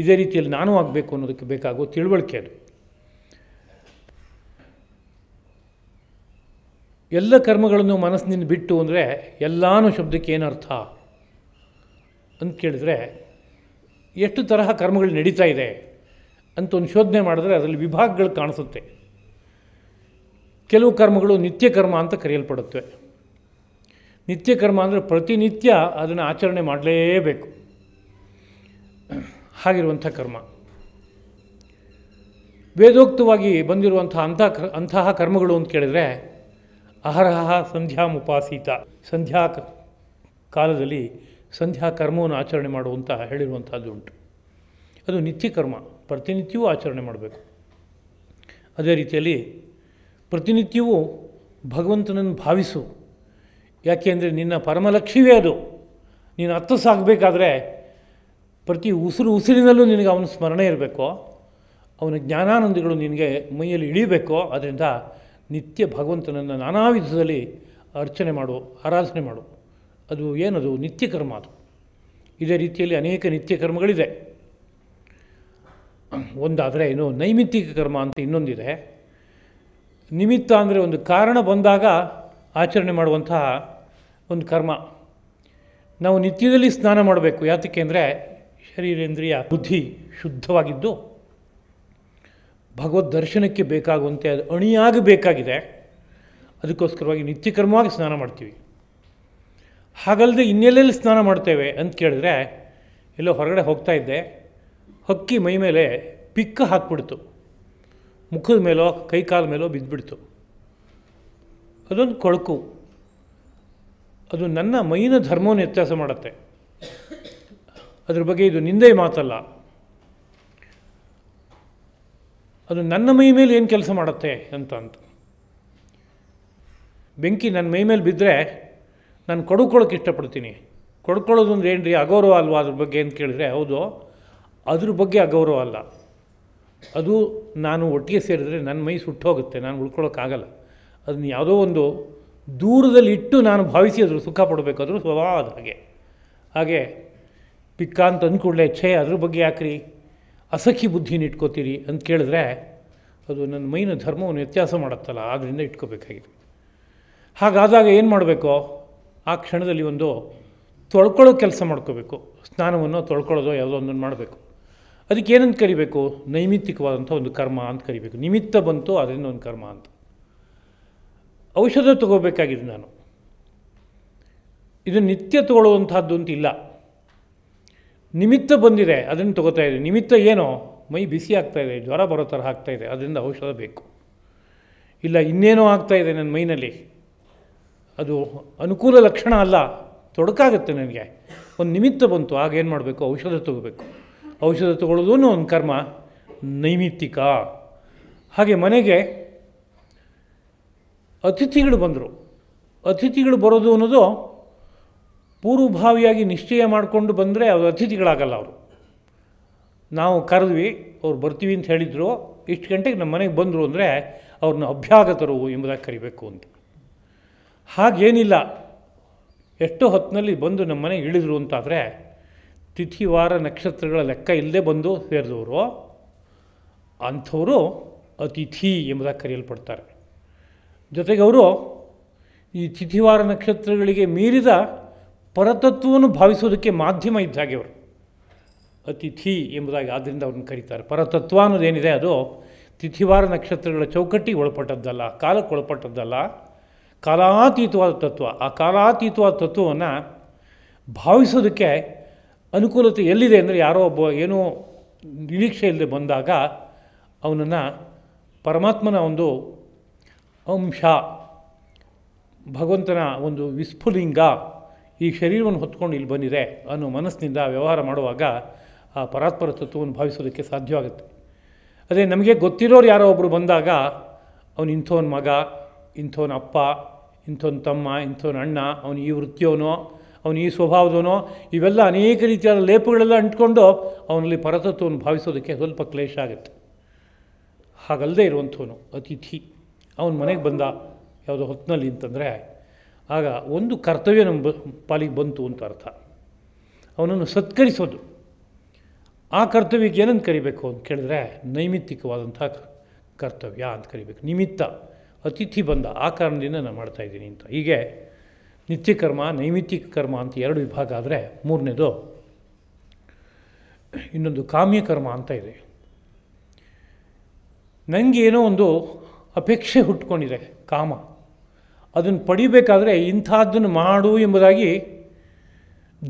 ಇದೇ ರೀತಿಯಲ್ಲಿ ನಾನು ಆಗಬೇಕು ಅನ್ನೋದಕ್ಕೆ ಬೇಕಾಗೋ ತಿಳುವಳಿಕೆ ಅದು ಎಲ್ಲ ಕರ್ಮಗಳನ್ನು ಮನಸ್ಸಿನಿಂದ ಬಿಟ್ಟು ಅಂದರೆ ಎಲ್ಲಾನು ಶಬ್ದಕ್ಕೆ ಏನರ್ಥ ಅಂತ ಕೇಳಿದರೆ ಎಷ್ಟು ತರಹ ಕರ್ಮಗಳು ನಡೀತಾ ಇದೆ ಅಂತ ಒಂದು ಶೋಧನೆ ಮಾಡಿದ್ರೆ ಅದರಲ್ಲಿ ವಿಭಾಗಗಳು ಕಾಣಿಸುತ್ತೆ ಕೆಲವು ಕರ್ಮಗಳು ನಿತ್ಯ ಕರ್ಮ ಅಂತ ಕರೆಯಲ್ಪಡುತ್ತವೆ ನಿತ್ಯಕರ್ಮ ಅಂದರೆ ಪ್ರತಿನಿತ್ಯ ಅದನ್ನು ಆಚರಣೆ ಮಾಡಲೇಬೇಕು ಹಾಗಿರುವಂಥ ಕರ್ಮ ವೇದೋಕ್ತವಾಗಿ ಬಂದಿರುವಂಥ ಅಂಥ ಅಂತಹ ಕರ್ಮಗಳು ಅಂತ ಕೇಳಿದರೆ ಅಹರಹ ಸಂಧ್ಯಾ ಮುಪಾಸೀತ ಸಂಧ್ಯಾ ಕಾಲದಲ್ಲಿ ಸಂಧ್ಯಾ ಕರ್ಮವನ್ನು ಆಚರಣೆ ಮಾಡುವಂತಹ ಹೇಳಿರುವಂಥದ್ದು ಉಂಟು ಅದು ನಿತ್ಯ ಕರ್ಮ ಪ್ರತಿನಿತ್ಯವೂ ಆಚರಣೆ ಮಾಡಬೇಕು ಅದೇ ರೀತಿಯಲ್ಲಿ ಪ್ರತಿನಿತ್ಯವೂ ಭಗವಂತನನ್ನು ಭಾವಿಸು ಅಂದರೆ ನಿನ್ನ ಪರಮಲಕ್ಷ್ಯವೇ ಅದು ನೀನು ಹತ್ತು ಸಾಕಬೇಕಾದ್ರೆ ಪ್ರತಿ ಉಸಿರು ಉಸಿರಿನಲ್ಲೂ ನಿನಗೆ ಅವನ ಸ್ಮರಣೆ ಇರಬೇಕು ಅವನ ಜ್ಞಾನಾನಂದಗಳು ನಿನಗೆ ಮೈಯಲ್ಲಿ ಇಳಿಬೇಕು ಅದರಿಂದ ನಿತ್ಯ ಭಗವಂತನನ್ನು ನಾನಾ ವಿಧದಲ್ಲಿ ಅರ್ಚನೆ ಮಾಡು ಆರಾಧನೆ ಮಾಡು ಅದು ಏನದು ನಿತ್ಯ ಕರ್ಮ ಅದು ಇದೇ ರೀತಿಯಲ್ಲಿ ಅನೇಕ ನಿತ್ಯ ಕರ್ಮಗಳಿದೆ ಒಂದಾದರೆ ಏನು ನೈಮಿತ್ತಿಕ ಕರ್ಮ ಅಂತ ಇನ್ನೊಂದಿದೆ ನಿಮಿತ್ತ ಅಂದರೆ ಒಂದು ಕಾರಣ ಬಂದಾಗ ಆಚರಣೆ ಮಾಡುವಂತಹ ಒಂದು ಕರ್ಮ ನಾವು ನಿತ್ಯದಲ್ಲಿ ಸ್ನಾನ ಮಾಡಬೇಕು ಯಾತಕ್ಕೆ ಅಂದರೆ ಶರೀರೇಂದ್ರಿಯ ಬುದ್ಧಿ ಶುದ್ಧವಾಗಿದ್ದು ಭಗವದ್ ದರ್ಶನಕ್ಕೆ ಬೇಕಾಗುವಂತೆ ಅದು ಅಣಿಯಾಗಿ ಬೇಕಾಗಿದೆ ಅದಕ್ಕೋಸ್ಕರವಾಗಿ ಕರ್ಮವಾಗಿ ಸ್ನಾನ ಮಾಡ್ತೀವಿ ಹಾಗಲ್ಲದೆ ಇನ್ನೆಲ್ಲೆಲ್ಲಿ ಸ್ನಾನ ಮಾಡ್ತೇವೆ ಅಂತ ಕೇಳಿದ್ರೆ ಎಲ್ಲೋ ಹೊರಗಡೆ ಹೋಗ್ತಾ ಇದ್ದೆ ಹಕ್ಕಿ ಮೈ ಮೇಲೆ ಪಿಕ್ಕ ಹಾಕ್ಬಿಡ್ತು ಮುಖದ ಮೇಲೋ ಕೈ ಕಾಲ ಮೇಲೋ ಬಿದ್ದುಬಿಡ್ತು ಅದೊಂದು ಕೊಳಕು ಅದು ನನ್ನ ಮೈನ ಧರ್ಮವನ್ನು ವ್ಯತ್ಯಾಸ ಮಾಡುತ್ತೆ ಅದ್ರ ಬಗ್ಗೆ ಇದು ನಿಂದೆ ಮಾತಲ್ಲ ಅದು ನನ್ನ ಮೈ ಮೇಲೆ ಏನು ಕೆಲಸ ಮಾಡುತ್ತೆ ಅಂತ ಅಂತ ಬೆಂಕಿ ನನ್ನ ಮೈ ಮೇಲೆ ಬಿದ್ದರೆ ನಾನು ಕೊಡ್ಕೊಳ್ಳೋಕೆ ಇಷ್ಟಪಡ್ತೀನಿ ಕೊಡ್ಕೊಳ್ಳೋದು ಅಂದ್ರೆ ಏನು ರೀ ಅಗೌರವ ಅಲ್ವಾ ಅದ್ರ ಬಗ್ಗೆ ಏನು ಕೇಳಿದ್ರೆ ಹೌದು ಅದ್ರ ಬಗ್ಗೆ ಅಗೌರವ ಅಲ್ಲ ಅದು ನಾನು ಒಟ್ಟಿಗೆ ಸೇರಿದರೆ ನನ್ನ ಮೈ ಸುಟ್ಟೋಗುತ್ತೆ ಹೋಗುತ್ತೆ ನಾನು ಉಳ್ಕೊಳ್ಳೋಕ್ಕಾಗಲ್ಲ ಅದನ್ನ ಯಾವುದೋ ಒಂದು ದೂರದಲ್ಲಿಟ್ಟು ನಾನು ಭಾವಿಸಿ ಅದ್ರ ಸುಖ ಪಡಬೇಕಾದ್ರೂ ಸ್ವಭಾವ ಹಾಗೆ ಹಾಗೆ ಪಿಕ್ಕ ಅಂತ ಅಂದ್ಕೊಡ್ಲೆ ಛೇ ಅದ್ರ ಬಗ್ಗೆ ಯಾಕ್ರಿ ಅಸಖಿ ಬುದ್ಧಿನ ಇಟ್ಕೋತೀರಿ ಅಂತ ಕೇಳಿದ್ರೆ ಅದು ನನ್ನ ಮೈನ ಧರ್ಮವನ್ನು ವ್ಯತ್ಯಾಸ ಮಾಡುತ್ತಲ್ಲ ಆದ್ದರಿಂದ ಇಟ್ಕೋಬೇಕಾಗಿದೆ ಹಾಗಾದಾಗ ಏನು ಮಾಡಬೇಕು ಆ ಕ್ಷಣದಲ್ಲಿ ಒಂದು ತೊಳ್ಕೊಳ್ಳೋ ಕೆಲಸ ಮಾಡ್ಕೋಬೇಕು ಸ್ನಾನವನ್ನು ತೊಳ್ಕೊಳ್ಳೋದು ಯಾವುದೋ ಒಂದನ್ನು ಮಾಡಬೇಕು ಅದಕ್ಕೆ ಏನಂತ ಕರಿಬೇಕು ನೈಮಿತ್ತಿಕವಾದಂಥ ಒಂದು ಕರ್ಮ ಅಂತ ಕರಿಬೇಕು ನಿಮಿತ್ತ ಬಂತು ಅದರಿಂದ ಒಂದು ಕರ್ಮ ಅಂತ ಔಷಧ ತಗೋಬೇಕಾಗಿದೆ ನಾನು ಇದು ನಿತ್ಯ ತಗೊಳ್ಳುವಂಥದ್ದು ಅಂತ ಇಲ್ಲ ನಿಮಿತ್ತ ಬಂದಿದೆ ಅದನ್ನು ತಗೋತಾ ಇದೆ ನಿಮಿತ್ತ ಏನೋ ಮೈ ಬಿಸಿ ಆಗ್ತಾಯಿದೆ ಜ್ವರ ಬರೋ ಥರ ಆಗ್ತಾಯಿದೆ ಅದರಿಂದ ಔಷಧ ಬೇಕು ಇಲ್ಲ ಇನ್ನೇನೋ ಆಗ್ತಾಯಿದೆ ನನ್ನ ಮೈನಲ್ಲಿ ಅದು ಅನುಕೂಲ ಲಕ್ಷಣ ಅಲ್ಲ ತೊಡಕಾಗುತ್ತೆ ನನಗೆ ಒಂದು ನಿಮಿತ್ತ ಬಂತು ಆಗ ಏನು ಮಾಡಬೇಕು ಔಷಧ ತಗೋಬೇಕು ಔಷಧ ತಗೊಳ್ಳೋದೂ ಒಂದು ಕರ್ಮ ನೈಮಿತ್ತಿಕ ಹಾಗೆ ಮನೆಗೆ ಅತಿಥಿಗಳು ಬಂದರು ಅತಿಥಿಗಳು ಬರೋದು ಅನ್ನೋದು ಪೂರ್ವಭಾವಿಯಾಗಿ ನಿಶ್ಚಯ ಮಾಡಿಕೊಂಡು ಬಂದರೆ ಅವರು ಅತಿಥಿಗಳಾಗಲ್ಲ ಅವರು ನಾವು ಕರೆದ್ವಿ ಅವ್ರು ಬರ್ತೀವಿ ಅಂತ ಹೇಳಿದರು ಇಷ್ಟು ಗಂಟೆಗೆ ನಮ್ಮ ಮನೆಗೆ ಬಂದರು ಅಂದರೆ ಅವ್ರನ್ನ ಅಭ್ಯಾಗತರು ಎಂಬುದಾಗಿ ಕರಿಬೇಕು ಅಂತ ಹಾಗೇನಿಲ್ಲ ಎಷ್ಟೋ ಹೊತ್ತಿನಲ್ಲಿ ಬಂದು ನಮ್ಮ ಮನೆಗೆ ಇಳಿದರು ಅಂತಾದರೆ ತಿಥಿವಾರ ನಕ್ಷತ್ರಗಳ ಲೆಕ್ಕ ಇಲ್ಲದೆ ಬಂದು ಸೇರಿದವರು ಅಂಥವರು ಅತಿಥಿ ಎಂಬುದಾಗಿ ಕರೆಯಲ್ಪಡ್ತಾರೆ ಜೊತೆಗೆ ಅವರು ಈ ತಿಥಿವಾರ ನಕ್ಷತ್ರಗಳಿಗೆ ಮೀರಿದ ಪರತತ್ವವನ್ನು ಭಾವಿಸೋದಕ್ಕೆ ಮಾಧ್ಯಮ ಇದ್ದ ಹಾಗೆ ಅವರು ಅತಿಥಿ ಎಂಬುದಾಗಿ ಆದ್ದರಿಂದ ಅವ್ರನ್ನ ಕರೀತಾರೆ ಪರತತ್ವ ಅನ್ನೋದೇನಿದೆ ಅದು ತಿಥಿವಾರ ನಕ್ಷತ್ರಗಳ ಚೌಕಟ್ಟಿಗೆ ಒಳಪಟ್ಟದ್ದಲ್ಲ ಕಾಲಕ್ಕೆ ಒಳಪಟ್ಟದ್ದಲ್ಲ ಕಾಲಾತೀತವಾದ ತತ್ವ ಆ ಕಾಲಾತೀತವಾದ ತತ್ವವನ್ನು ಭಾವಿಸೋದಕ್ಕೆ ಅನುಕೂಲತೆ ಎಲ್ಲಿದೆ ಅಂದರೆ ಯಾರೋ ಒಬ್ಬ ಏನೋ ನಿರೀಕ್ಷೆ ಇಲ್ಲದೆ ಬಂದಾಗ ಅವನನ್ನು ಪರಮಾತ್ಮನ ಒಂದು ಅಂಶ ಭಗವಂತನ ಒಂದು ವಿಸ್ಫುಲಿಂಗ ಈ ಶರೀರವನ್ನು ಹೊತ್ಕೊಂಡು ಇಲ್ಲಿ ಬಂದಿದೆ ಅನ್ನೋ ಮನಸ್ಸಿನಿಂದ ವ್ಯವಹಾರ ಮಾಡುವಾಗ ಆ ಪರಾತ್ಪರ ತತ್ವವನ್ನು ಭಾವಿಸೋದಕ್ಕೆ ಸಾಧ್ಯವಾಗುತ್ತೆ ಅದೇ ನಮಗೆ ಗೊತ್ತಿರೋರು ಯಾರೋ ಒಬ್ಬರು ಬಂದಾಗ ಅವನು ಇಂಥವನ ಮಗ ಇಂಥವನ ಅಪ್ಪ ಇಂಥವನ ತಮ್ಮ ಇಂಥವನ ಅಣ್ಣ ಅವನು ಈ ವೃತ್ತಿಯವನೋ ಅವನು ಈ ಸ್ವಭಾವದವನೋ ಇವೆಲ್ಲ ಅನೇಕ ರೀತಿಯಾದ ಲೇಪಗಳೆಲ್ಲ ಅಂಟ್ಕೊಂಡು ಅವನಲ್ಲಿ ಪರತತ್ವವನ್ನು ಭಾವಿಸೋದಕ್ಕೆ ಸ್ವಲ್ಪ ಕ್ಲೇಶ ಆಗುತ್ತೆ ಹಾಗಲ್ಲದೆ ಇರುವಂಥವನು ಅತಿಥಿ ಅವನ ಮನೆಗೆ ಬಂದ ಯಾವುದೋ ಹೊತ್ತಿನಲ್ಲಿ ಅಂತಂದರೆ ಆಗ ಒಂದು ಕರ್ತವ್ಯ ನಮ್ಮ ಬ ಪಾಲಿಗೆ ಬಂತು ಅಂತ ಅರ್ಥ ಅವನನ್ನು ಸತ್ಕರಿಸೋದು ಆ ಕರ್ತವ್ಯಕ್ಕೆ ಏನಂತ ಕರಿಬೇಕು ಅಂತ ಕೇಳಿದ್ರೆ ನೈಮಿತ್ತಿಕವಾದಂಥ ಕರ್ತವ್ಯ ಅಂತ ಕರಿಬೇಕು ನಿಮಿತ್ತ ಅತಿಥಿ ಬಂದ ಆ ಕಾರಣದಿಂದ ನಾನು ಮಾಡ್ತಾಯಿದ್ದೀನಿ ಅಂತ ಹೀಗೆ ನಿತ್ಯ ಕರ್ಮ ನೈಮಿತ್ತಿಕ ಕರ್ಮ ಅಂತ ಎರಡು ವಿಭಾಗ ಆದರೆ ಮೂರನೇದು ಇನ್ನೊಂದು ಕಾಮ್ಯ ಕರ್ಮ ಅಂತ ಇದೆ ಏನೋ ಒಂದು ಅಪೇಕ್ಷೆ ಹುಟ್ಕೊಂಡಿದೆ ಕಾಮ ಅದನ್ನು ಪಡಿಬೇಕಾದರೆ ಇಂಥದ್ದನ್ನು ಮಾಡು ಎಂಬುದಾಗಿ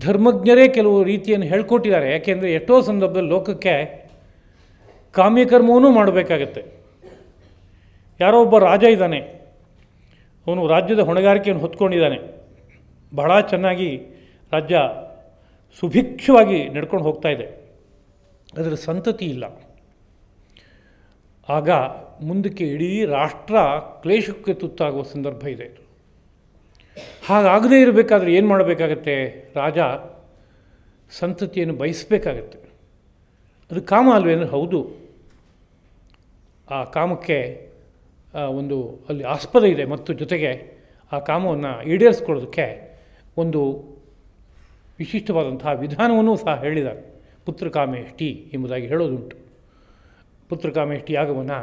ಧರ್ಮಜ್ಞರೇ ಕೆಲವು ರೀತಿಯನ್ನು ಹೇಳ್ಕೊಟ್ಟಿದ್ದಾರೆ ಯಾಕೆಂದರೆ ಎಷ್ಟೋ ಸಂದರ್ಭದಲ್ಲಿ ಲೋಕಕ್ಕೆ ಕಾಮ್ಯಕರ್ಮವೂ ಮಾಡಬೇಕಾಗತ್ತೆ ಯಾರೋ ಒಬ್ಬ ರಾಜ ಇದ್ದಾನೆ ಅವನು ರಾಜ್ಯದ ಹೊಣೆಗಾರಿಕೆಯನ್ನು ಹೊತ್ಕೊಂಡಿದ್ದಾನೆ ಬಹಳ ಚೆನ್ನಾಗಿ ರಾಜ್ಯ ಸುಭಿಕ್ಷವಾಗಿ ನಡ್ಕೊಂಡು ಹೋಗ್ತಾ ಇದೆ ಅದರ ಸಂತತಿ ಇಲ್ಲ ಆಗ ಮುಂದಕ್ಕೆ ಇಡೀ ರಾಷ್ಟ್ರ ಕ್ಲೇಶಕ್ಕೆ ತುತ್ತಾಗುವ ಸಂದರ್ಭ ಇದೆ ಹಾಗಾಗದೇ ಇರಬೇಕಾದ್ರೆ ಏನು ಮಾಡಬೇಕಾಗತ್ತೆ ರಾಜ ಸಂತತಿಯನ್ನು ಬಯಸಬೇಕಾಗತ್ತೆ ಅದು ಕಾಮ ಅಲ್ವೇ ಅಂದರೆ ಹೌದು ಆ ಕಾಮಕ್ಕೆ ಒಂದು ಅಲ್ಲಿ ಆಸ್ಪದ ಇದೆ ಮತ್ತು ಜೊತೆಗೆ ಆ ಕಾಮವನ್ನು ಈಡೇರಿಸ್ಕೊಳ್ಳೋದಕ್ಕೆ ಒಂದು ವಿಶಿಷ್ಟವಾದಂತಹ ವಿಧಾನವನ್ನು ಸಹ ಹೇಳಿದ್ದಾರೆ ಪುತ್ರಕಾಮೇಷ್ಟಿ ಎಂಬುದಾಗಿ ಹೇಳೋದುಂಟು ಪುತ್ರಕಾಮೇಷ್ಟಿ ಯಾಗವನ್ನು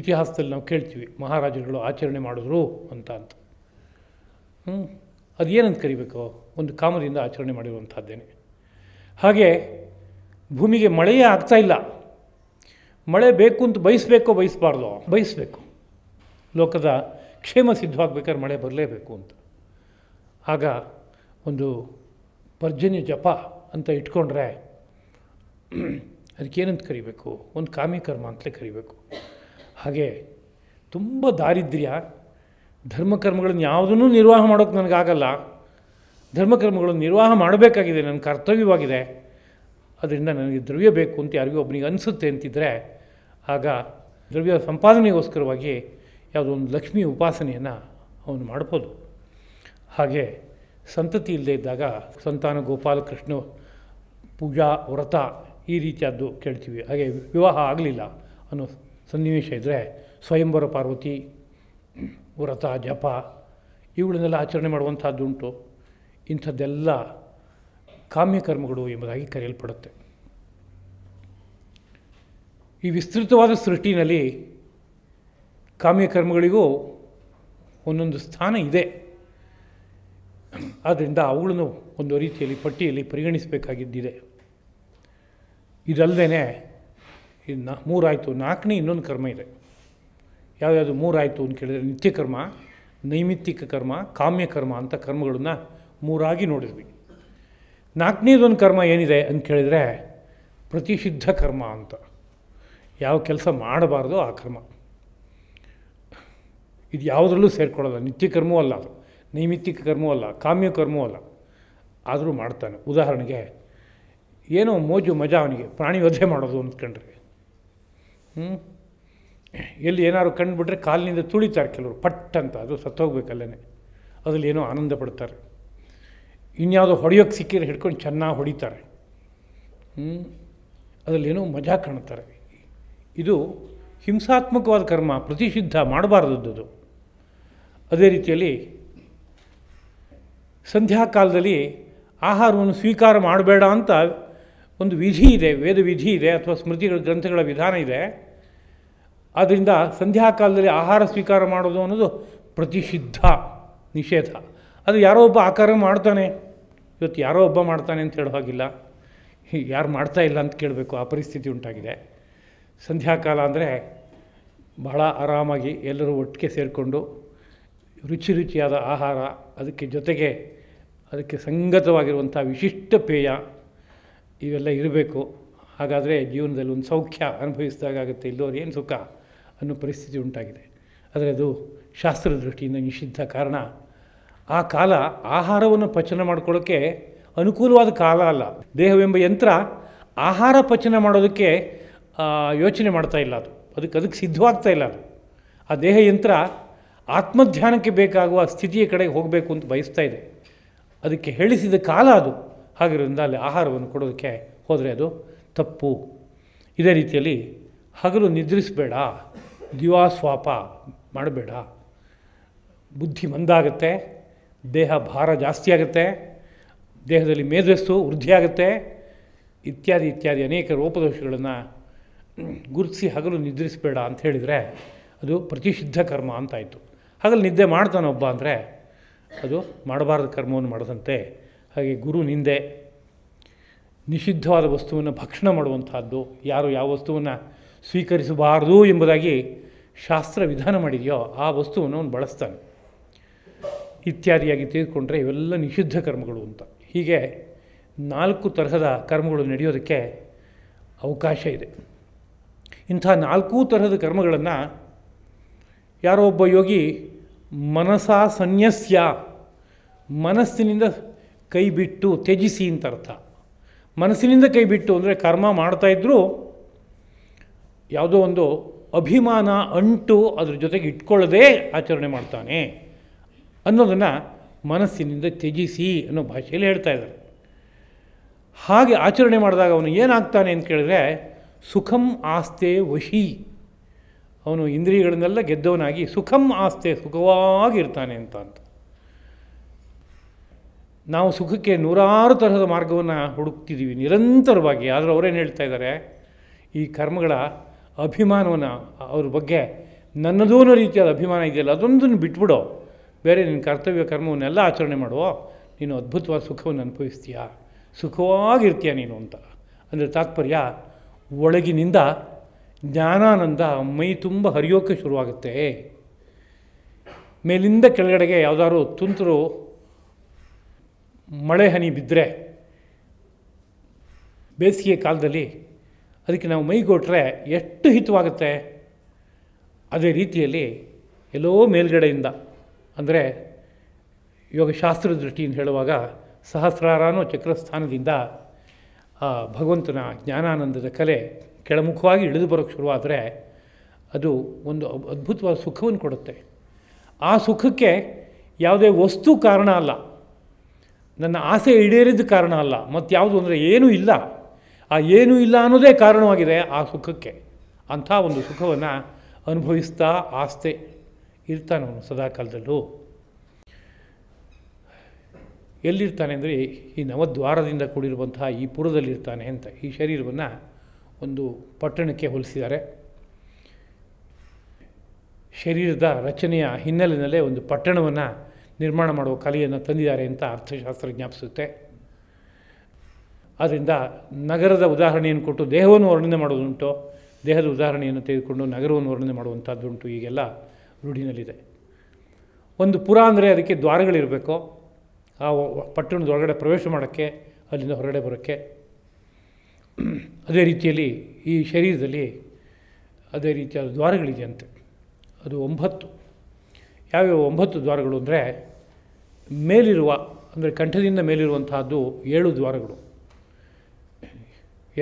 ಇತಿಹಾಸದಲ್ಲಿ ನಾವು ಕೇಳ್ತೀವಿ ಮಹಾರಾಜರುಗಳು ಆಚರಣೆ ಮಾಡಿದ್ರು ಅಂತ ಅಂತ ಏನಂತ ಕರಿಬೇಕು ಒಂದು ಕಾಮದಿಂದ ಆಚರಣೆ ಮಾಡಿರುವಂಥದ್ದೇನೆ ಹಾಗೆ ಭೂಮಿಗೆ ಮಳೆಯೇ ಆಗ್ತಾ ಇಲ್ಲ ಮಳೆ ಬೇಕು ಅಂತ ಬಯಸಬೇಕೋ ಬಯಸ್ಬಾರ್ದು ಬಯಸಬೇಕು ಲೋಕದ ಕ್ಷೇಮ ಸಿದ್ಧವಾಗಬೇಕಾದ್ರೆ ಮಳೆ ಬರಲೇಬೇಕು ಅಂತ ಆಗ ಒಂದು ಪರ್ಜನ್ಯ ಜಪ ಅಂತ ಇಟ್ಕೊಂಡ್ರೆ ಅದಕ್ಕೇನಂತ ಕರಿಬೇಕು ಒಂದು ಕರ್ಮ ಅಂತಲೇ ಕರಿಬೇಕು ಹಾಗೆ ತುಂಬ ದಾರಿದ್ರ್ಯ ಧರ್ಮಕರ್ಮಗಳನ್ನು ಯಾವುದನ್ನೂ ನಿರ್ವಾಹ ಮಾಡೋಕ್ಕೆ ನನಗಾಗಲ್ಲ ಧರ್ಮಕರ್ಮಗಳನ್ನು ನಿರ್ವಾಹ ಮಾಡಬೇಕಾಗಿದೆ ನನ್ನ ಕರ್ತವ್ಯವಾಗಿದೆ ಅದರಿಂದ ನನಗೆ ದ್ರವ್ಯ ಬೇಕು ಅಂತ ಯಾರಿಗೂ ಒಬ್ಬನಿಗೆ ಅನಿಸುತ್ತೆ ಅಂತಿದ್ದರೆ ಆಗ ದ್ರವ್ಯ ಸಂಪಾದನೆಗೋಸ್ಕರವಾಗಿ ಯಾವುದೋ ಒಂದು ಲಕ್ಷ್ಮಿ ಉಪಾಸನೆಯನ್ನು ಅವನು ಮಾಡ್ಬೋದು ಹಾಗೆ ಸಂತತಿ ಇಲ್ಲದೇ ಇದ್ದಾಗ ಸಂತಾನ ಗೋಪಾಲಕೃಷ್ಣ ಪೂಜಾ ವ್ರತ ಈ ರೀತಿಯದ್ದು ಕೇಳ್ತೀವಿ ಹಾಗೆ ವಿವಾಹ ಆಗಲಿಲ್ಲ ಅನ್ನೋ ಸನ್ನಿವೇಶ ಇದ್ದರೆ ಸ್ವಯಂವರ ಪಾರ್ವತಿ ವ್ರತ ಜಪ ಇವುಗಳನ್ನೆಲ್ಲ ಆಚರಣೆ ಮಾಡುವಂಥದ್ದುಂಟು ಇಂಥದ್ದೆಲ್ಲ ಕಾಮ್ಯಕರ್ಮಗಳು ಎಂಬುದಾಗಿ ಕರೆಯಲ್ಪಡುತ್ತೆ ಈ ವಿಸ್ತೃತವಾದ ಸೃಷ್ಟಿನಲ್ಲಿ ಕಾಮ್ಯಕರ್ಮಗಳಿಗೂ ಒಂದೊಂದು ಸ್ಥಾನ ಇದೆ ಆದ್ದರಿಂದ ಅವುಗಳನ್ನು ಒಂದು ರೀತಿಯಲ್ಲಿ ಪಟ್ಟಿಯಲ್ಲಿ ಪರಿಗಣಿಸಬೇಕಾಗಿದ್ದಿದೆ ಇದಲ್ಲದೇ ನಾ ಮೂರಾಯಿತು ನಾಲ್ಕನೇ ಇನ್ನೊಂದು ಕರ್ಮ ಇದೆ ಯಾವುದಾದ್ರು ಮೂರಾಯಿತು ಅಂತ ಕೇಳಿದರೆ ಕರ್ಮ ನೈಮಿತ್ತಿಕ ಕರ್ಮ ಕಾಮ್ಯ ಕರ್ಮ ಅಂತ ಕರ್ಮಗಳನ್ನು ಮೂರಾಗಿ ನೋಡಿದ್ವಿ ನಾಲ್ಕನೇದೊಂದು ಕರ್ಮ ಏನಿದೆ ಅಂತ ಕೇಳಿದರೆ ಪ್ರತಿಷಿದ್ಧ ಕರ್ಮ ಅಂತ ಯಾವ ಕೆಲಸ ಮಾಡಬಾರ್ದು ಆ ಕರ್ಮ ಇದು ಯಾವುದರಲ್ಲೂ ಸೇರಿಕೊಳ್ಳಲ್ಲ ನಿತ್ಯ ಕರ್ಮವೂ ಅಲ್ಲ ಅದು ನೈಮಿತ್ತಿಕ ಕರ್ಮವೂ ಅಲ್ಲ ಕಾಮ್ಯ ಕರ್ಮವೂ ಅಲ್ಲ ಆದರೂ ಮಾಡ್ತಾನೆ ಉದಾಹರಣೆಗೆ ಏನೋ ಮೋಜು ಮಜಾ ಅವನಿಗೆ ಪ್ರಾಣಿ ವಧೆ ಮಾಡೋದು ಅಂದ್ಕೊಂಡ್ರೆ ಹ್ಞೂ ಎಲ್ಲಿ ಏನಾದ್ರು ಕಂಡುಬಿಟ್ರೆ ಕಾಲಿನಿಂದ ತುಳಿತಾರೆ ಕೆಲವರು ಪಟ್ ಅಂತ ಅದು ಸತ್ತೋಗ್ಬೇಕಲ್ಲೇ ಅದರಲ್ಲಿ ಏನೋ ಆನಂದ ಪಡ್ತಾರೆ ಇನ್ಯಾವುದೋ ಹೊಡೆಯೋಕ್ಕೆ ಸಿಕ್ಕಿದ್ರೆ ಹಿಡ್ಕೊಂಡು ಚೆನ್ನಾಗಿ ಹೊಡಿತಾರೆ ಹ್ಞೂ ಏನೋ ಮಜಾ ಕಾಣ್ತಾರೆ ಇದು ಹಿಂಸಾತ್ಮಕವಾದ ಕರ್ಮ ಪ್ರತಿಷಿದ್ಧ ಮಾಡಬಾರ್ದದ್ದು ಅದೇ ರೀತಿಯಲ್ಲಿ ಸಂಧ್ಯಾಕಾಲದಲ್ಲಿ ಆಹಾರವನ್ನು ಸ್ವೀಕಾರ ಮಾಡಬೇಡ ಅಂತ ಒಂದು ವಿಧಿ ಇದೆ ವೇದ ವಿಧಿ ಇದೆ ಅಥವಾ ಸ್ಮೃತಿಗಳ ಗ್ರಂಥಗಳ ವಿಧಾನ ಇದೆ ಆದ್ದರಿಂದ ಸಂಧ್ಯಾಕಾಲದಲ್ಲಿ ಆಹಾರ ಸ್ವೀಕಾರ ಮಾಡೋದು ಅನ್ನೋದು ಪ್ರತಿಷಿದ್ಧ ನಿಷೇಧ ಅದು ಯಾರೋ ಒಬ್ಬ ಆಕಾರ ಮಾಡ್ತಾನೆ ಇವತ್ತು ಯಾರೋ ಒಬ್ಬ ಮಾಡ್ತಾನೆ ಅಂತ ಹೇಳೋ ಹಾಗಿಲ್ಲ ಯಾರು ಮಾಡ್ತಾ ಇಲ್ಲ ಅಂತ ಕೇಳಬೇಕು ಆ ಪರಿಸ್ಥಿತಿ ಉಂಟಾಗಿದೆ ಸಂಧ್ಯಾಕಾಲ ಅಂದರೆ ಬಹಳ ಆರಾಮಾಗಿ ಎಲ್ಲರೂ ಒಟ್ಟಿಗೆ ಸೇರಿಕೊಂಡು ರುಚಿ ರುಚಿಯಾದ ಆಹಾರ ಅದಕ್ಕೆ ಜೊತೆಗೆ ಅದಕ್ಕೆ ಸಂಗತವಾಗಿರುವಂಥ ವಿಶಿಷ್ಟ ಪೇಯ ಇವೆಲ್ಲ ಇರಬೇಕು ಹಾಗಾದರೆ ಜೀವನದಲ್ಲಿ ಒಂದು ಸೌಖ್ಯ ಆಗುತ್ತೆ ಇಲ್ಲೋರು ಏನು ಸುಖ ಅನ್ನೋ ಪರಿಸ್ಥಿತಿ ಉಂಟಾಗಿದೆ ಆದರೆ ಅದು ಶಾಸ್ತ್ರದ ದೃಷ್ಟಿಯಿಂದ ನಿಷಿದ್ಧ ಕಾರಣ ಆ ಕಾಲ ಆಹಾರವನ್ನು ಪಚನ ಮಾಡ್ಕೊಳ್ಳೋಕ್ಕೆ ಅನುಕೂಲವಾದ ಕಾಲ ಅಲ್ಲ ದೇಹವೆಂಬ ಯಂತ್ರ ಆಹಾರ ಪಚನ ಮಾಡೋದಕ್ಕೆ ಯೋಚನೆ ಮಾಡ್ತಾ ಇಲ್ಲ ಅದು ಅದಕ್ಕೆ ಅದಕ್ಕೆ ಸಿದ್ಧವಾಗ್ತಾ ಇಲ್ಲ ಅದು ಆ ದೇಹ ಯಂತ್ರ ಆತ್ಮಧ್ಯಾನಕ್ಕೆ ಬೇಕಾಗುವ ಸ್ಥಿತಿಯ ಕಡೆಗೆ ಹೋಗಬೇಕು ಅಂತ ಬಯಸ್ತಾ ಇದೆ ಅದಕ್ಕೆ ಹೇಳಿಸಿದ ಕಾಲ ಅದು ಆಗಿರೋದ್ರಿಂದ ಅಲ್ಲಿ ಆಹಾರವನ್ನು ಕೊಡೋದಕ್ಕೆ ಹೋದರೆ ಅದು ತಪ್ಪು ಇದೇ ರೀತಿಯಲ್ಲಿ ಹಗಲು ನಿದ್ರಿಸಬೇಡ ದಿವಾಸ್ವಾಪ ಮಾಡಬೇಡ ಬುದ್ಧಿ ಮಂದಾಗುತ್ತೆ ದೇಹ ಭಾರ ಜಾಸ್ತಿ ಆಗುತ್ತೆ ದೇಹದಲ್ಲಿ ಮೇಧಸ್ಸು ವೃದ್ಧಿಯಾಗುತ್ತೆ ಇತ್ಯಾದಿ ಇತ್ಯಾದಿ ಅನೇಕ ರೂಪದೋಷಗಳನ್ನು ಗುರುತಿಸಿ ಹಗಲು ನಿದ್ರಿಸಬೇಡ ಅಂತ ಹೇಳಿದರೆ ಅದು ಪ್ರತಿಷಿದ್ಧ ಕರ್ಮ ಅಂತಾಯಿತು ಹಗಲು ನಿದ್ದೆ ಮಾಡ್ತಾನೊಬ್ಬ ಅಂದರೆ ಅದು ಮಾಡಬಾರ್ದು ಕರ್ಮವನ್ನು ಮಾಡದಂತೆ ಹಾಗೆ ಗುರು ನಿಂದೆ ನಿಷಿದ್ಧವಾದ ವಸ್ತುವನ್ನು ಭಕ್ಷಣ ಮಾಡುವಂತಹದ್ದು ಯಾರು ಯಾವ ವಸ್ತುವನ್ನು ಸ್ವೀಕರಿಸಬಾರದು ಎಂಬುದಾಗಿ ಶಾಸ್ತ್ರ ವಿಧಾನ ಮಾಡಿದೆಯೋ ಆ ವಸ್ತುವನ್ನು ಅವನು ಬಳಸ್ತಾನೆ ಇತ್ಯಾದಿಯಾಗಿ ತೆಗೆದುಕೊಂಡ್ರೆ ಇವೆಲ್ಲ ನಿಷಿದ್ಧ ಕರ್ಮಗಳು ಅಂತ ಹೀಗೆ ನಾಲ್ಕು ತರಹದ ಕರ್ಮಗಳು ನಡೆಯೋದಕ್ಕೆ ಅವಕಾಶ ಇದೆ ಇಂಥ ನಾಲ್ಕೂ ತರಹದ ಕರ್ಮಗಳನ್ನು ಯಾರೋ ಒಬ್ಬ ಯೋಗಿ ಮನಸಾ ಸನ್ಯಸ್ಯ ಮನಸ್ಸಿನಿಂದ ಕೈ ಬಿಟ್ಟು ತ್ಯಜಿಸಿ ಅಂತ ಅರ್ಥ ಮನಸ್ಸಿನಿಂದ ಕೈ ಬಿಟ್ಟು ಅಂದರೆ ಕರ್ಮ ಮಾಡ್ತಾಯಿದ್ರೂ ಯಾವುದೋ ಒಂದು ಅಭಿಮಾನ ಅಂಟು ಅದ್ರ ಜೊತೆಗೆ ಇಟ್ಕೊಳ್ಳದೇ ಆಚರಣೆ ಮಾಡ್ತಾನೆ ಅನ್ನೋದನ್ನು ಮನಸ್ಸಿನಿಂದ ತ್ಯಜಿಸಿ ಅನ್ನೋ ಭಾಷೆಯಲ್ಲಿ ಹೇಳ್ತಾ ಇದ್ದಾರೆ ಹಾಗೆ ಆಚರಣೆ ಮಾಡಿದಾಗ ಅವನು ಏನಾಗ್ತಾನೆ ಅಂತ ಕೇಳಿದ್ರೆ ಸುಖಂ ಆಸ್ತೆ ವಶಿ ಅವನು ಇಂದ್ರಿಯಗಳನ್ನೆಲ್ಲ ಗೆದ್ದವನಾಗಿ ಸುಖಂ ಆಸ್ತೆ ಸುಖವಾಗಿರ್ತಾನೆ ಅಂತ ಅಂತ ನಾವು ಸುಖಕ್ಕೆ ನೂರಾರು ತರಹದ ಮಾರ್ಗವನ್ನು ಹುಡುಕ್ತಿದ್ದೀವಿ ನಿರಂತರವಾಗಿ ಆದರೆ ಅವರೇನು ಹೇಳ್ತಾ ಇದ್ದಾರೆ ಈ ಕರ್ಮಗಳ ಅಭಿಮಾನವನ್ನು ಅವ್ರ ಬಗ್ಗೆ ನನ್ನದೂ ಅನ್ನೋ ರೀತಿಯಾದ ಅಭಿಮಾನ ಇದೆಯಲ್ಲ ಅದೊಂದನ್ನು ಬಿಟ್ಬಿಡೋ ಬೇರೆ ನಿನ್ನ ಕರ್ತವ್ಯ ಕರ್ಮವನ್ನೆಲ್ಲ ಆಚರಣೆ ಮಾಡುವ ನೀನು ಅದ್ಭುತವಾದ ಸುಖವನ್ನು ಅನುಭವಿಸ್ತೀಯಾ ಸುಖವಾಗಿರ್ತೀಯ ನೀನು ಅಂತ ಅಂದರೆ ತಾತ್ಪರ್ಯ ಒಳಗಿನಿಂದ ಜ್ಞಾನಾನಂದ ಮೈ ತುಂಬ ಹರಿಯೋಕ್ಕೆ ಶುರುವಾಗುತ್ತೆ ಮೇಲಿಂದ ಕೆಳಗಡೆಗೆ ಯಾವುದಾದ್ರು ತುಂತುರು ಮಳೆ ಹನಿ ಬಿದ್ದರೆ ಬೇಸಿಗೆ ಕಾಲದಲ್ಲಿ ಅದಕ್ಕೆ ನಾವು ಮೈಗೊಟ್ರೆ ಎಷ್ಟು ಹಿತವಾಗುತ್ತೆ ಅದೇ ರೀತಿಯಲ್ಲಿ ಎಲ್ಲೋ ಮೇಲ್ಗಡೆಯಿಂದ ಅಂದರೆ ಯೋಗಶಾಸ್ತ್ರದ ದೃಷ್ಟಿಯಿಂದ ಹೇಳುವಾಗ ಸಹಸ್ರಾರಾನೋ ಚಕ್ರಸ್ಥಾನದಿಂದ ಭಗವಂತನ ಜ್ಞಾನಾನಂದದ ಕಲೆ ಕೆಳಮುಖವಾಗಿ ಇಳಿದು ಬರೋಕ್ಕೆ ಶುರುವಾದರೆ ಅದು ಒಂದು ಅದ್ಭುತವಾದ ಸುಖವನ್ನು ಕೊಡುತ್ತೆ ಆ ಸುಖಕ್ಕೆ ಯಾವುದೇ ವಸ್ತು ಕಾರಣ ಅಲ್ಲ ನನ್ನ ಆಸೆ ಈಡೇರಿದ ಕಾರಣ ಅಲ್ಲ ಮತ್ತು ಯಾವುದು ಅಂದರೆ ಏನೂ ಇಲ್ಲ ಆ ಏನೂ ಇಲ್ಲ ಅನ್ನೋದೇ ಕಾರಣವಾಗಿದೆ ಆ ಸುಖಕ್ಕೆ ಅಂಥ ಒಂದು ಸುಖವನ್ನು ಅನುಭವಿಸ್ತಾ ಆಸ್ತೆ ಇರ್ತಾನೆ ಅವನು ಸದಾ ಕಾಲದಲ್ಲೂ ಎಲ್ಲಿರ್ತಾನೆ ಅಂದರೆ ಈ ನವದ್ವಾರದಿಂದ ಕೂಡಿರುವಂತಹ ಈ ಪುರದಲ್ಲಿರ್ತಾನೆ ಅಂತ ಈ ಶರೀರವನ್ನು ಒಂದು ಪಟ್ಟಣಕ್ಕೆ ಹೋಲಿಸಿದ್ದಾರೆ ಶರೀರದ ರಚನೆಯ ಹಿನ್ನೆಲೆಯಲ್ಲೇ ಒಂದು ಪಟ್ಟಣವನ್ನು ನಿರ್ಮಾಣ ಮಾಡುವ ಕಲೆಯನ್ನು ತಂದಿದ್ದಾರೆ ಅಂತ ಅರ್ಥಶಾಸ್ತ್ರ ಜ್ಞಾಪಿಸುತ್ತೆ ಆದ್ದರಿಂದ ನಗರದ ಉದಾಹರಣೆಯನ್ನು ಕೊಟ್ಟು ದೇಹವನ್ನು ವರ್ಣನೆ ಮಾಡೋದುಂಟು ದೇಹದ ಉದಾಹರಣೆಯನ್ನು ತೆಗೆದುಕೊಂಡು ನಗರವನ್ನು ವರ್ಣನೆ ಮಾಡುವಂಥದ್ದುಂಟು ಈಗೆಲ್ಲ ರೂಢಿನಲ್ಲಿದೆ ಒಂದು ಪುರ ಅಂದರೆ ಅದಕ್ಕೆ ದ್ವಾರಗಳಿರಬೇಕು ಆ ಪಟ್ಟಣದೊಳಗಡೆ ಪ್ರವೇಶ ಮಾಡೋಕ್ಕೆ ಅಲ್ಲಿಂದ ಹೊರಗಡೆ ಬರೋಕ್ಕೆ ಅದೇ ರೀತಿಯಲ್ಲಿ ಈ ಶರೀರದಲ್ಲಿ ಅದೇ ರೀತಿಯಾದ ದ್ವಾರಗಳಿದೆಯಂತೆ ಅದು ಒಂಬತ್ತು ಯಾವ್ಯಾವ ಒಂಬತ್ತು ದ್ವಾರಗಳು ಅಂದರೆ ಮೇಲಿರುವ ಅಂದರೆ ಕಂಠದಿಂದ ಮೇಲಿರುವಂತಹದ್ದು ಏಳು ದ್ವಾರಗಳು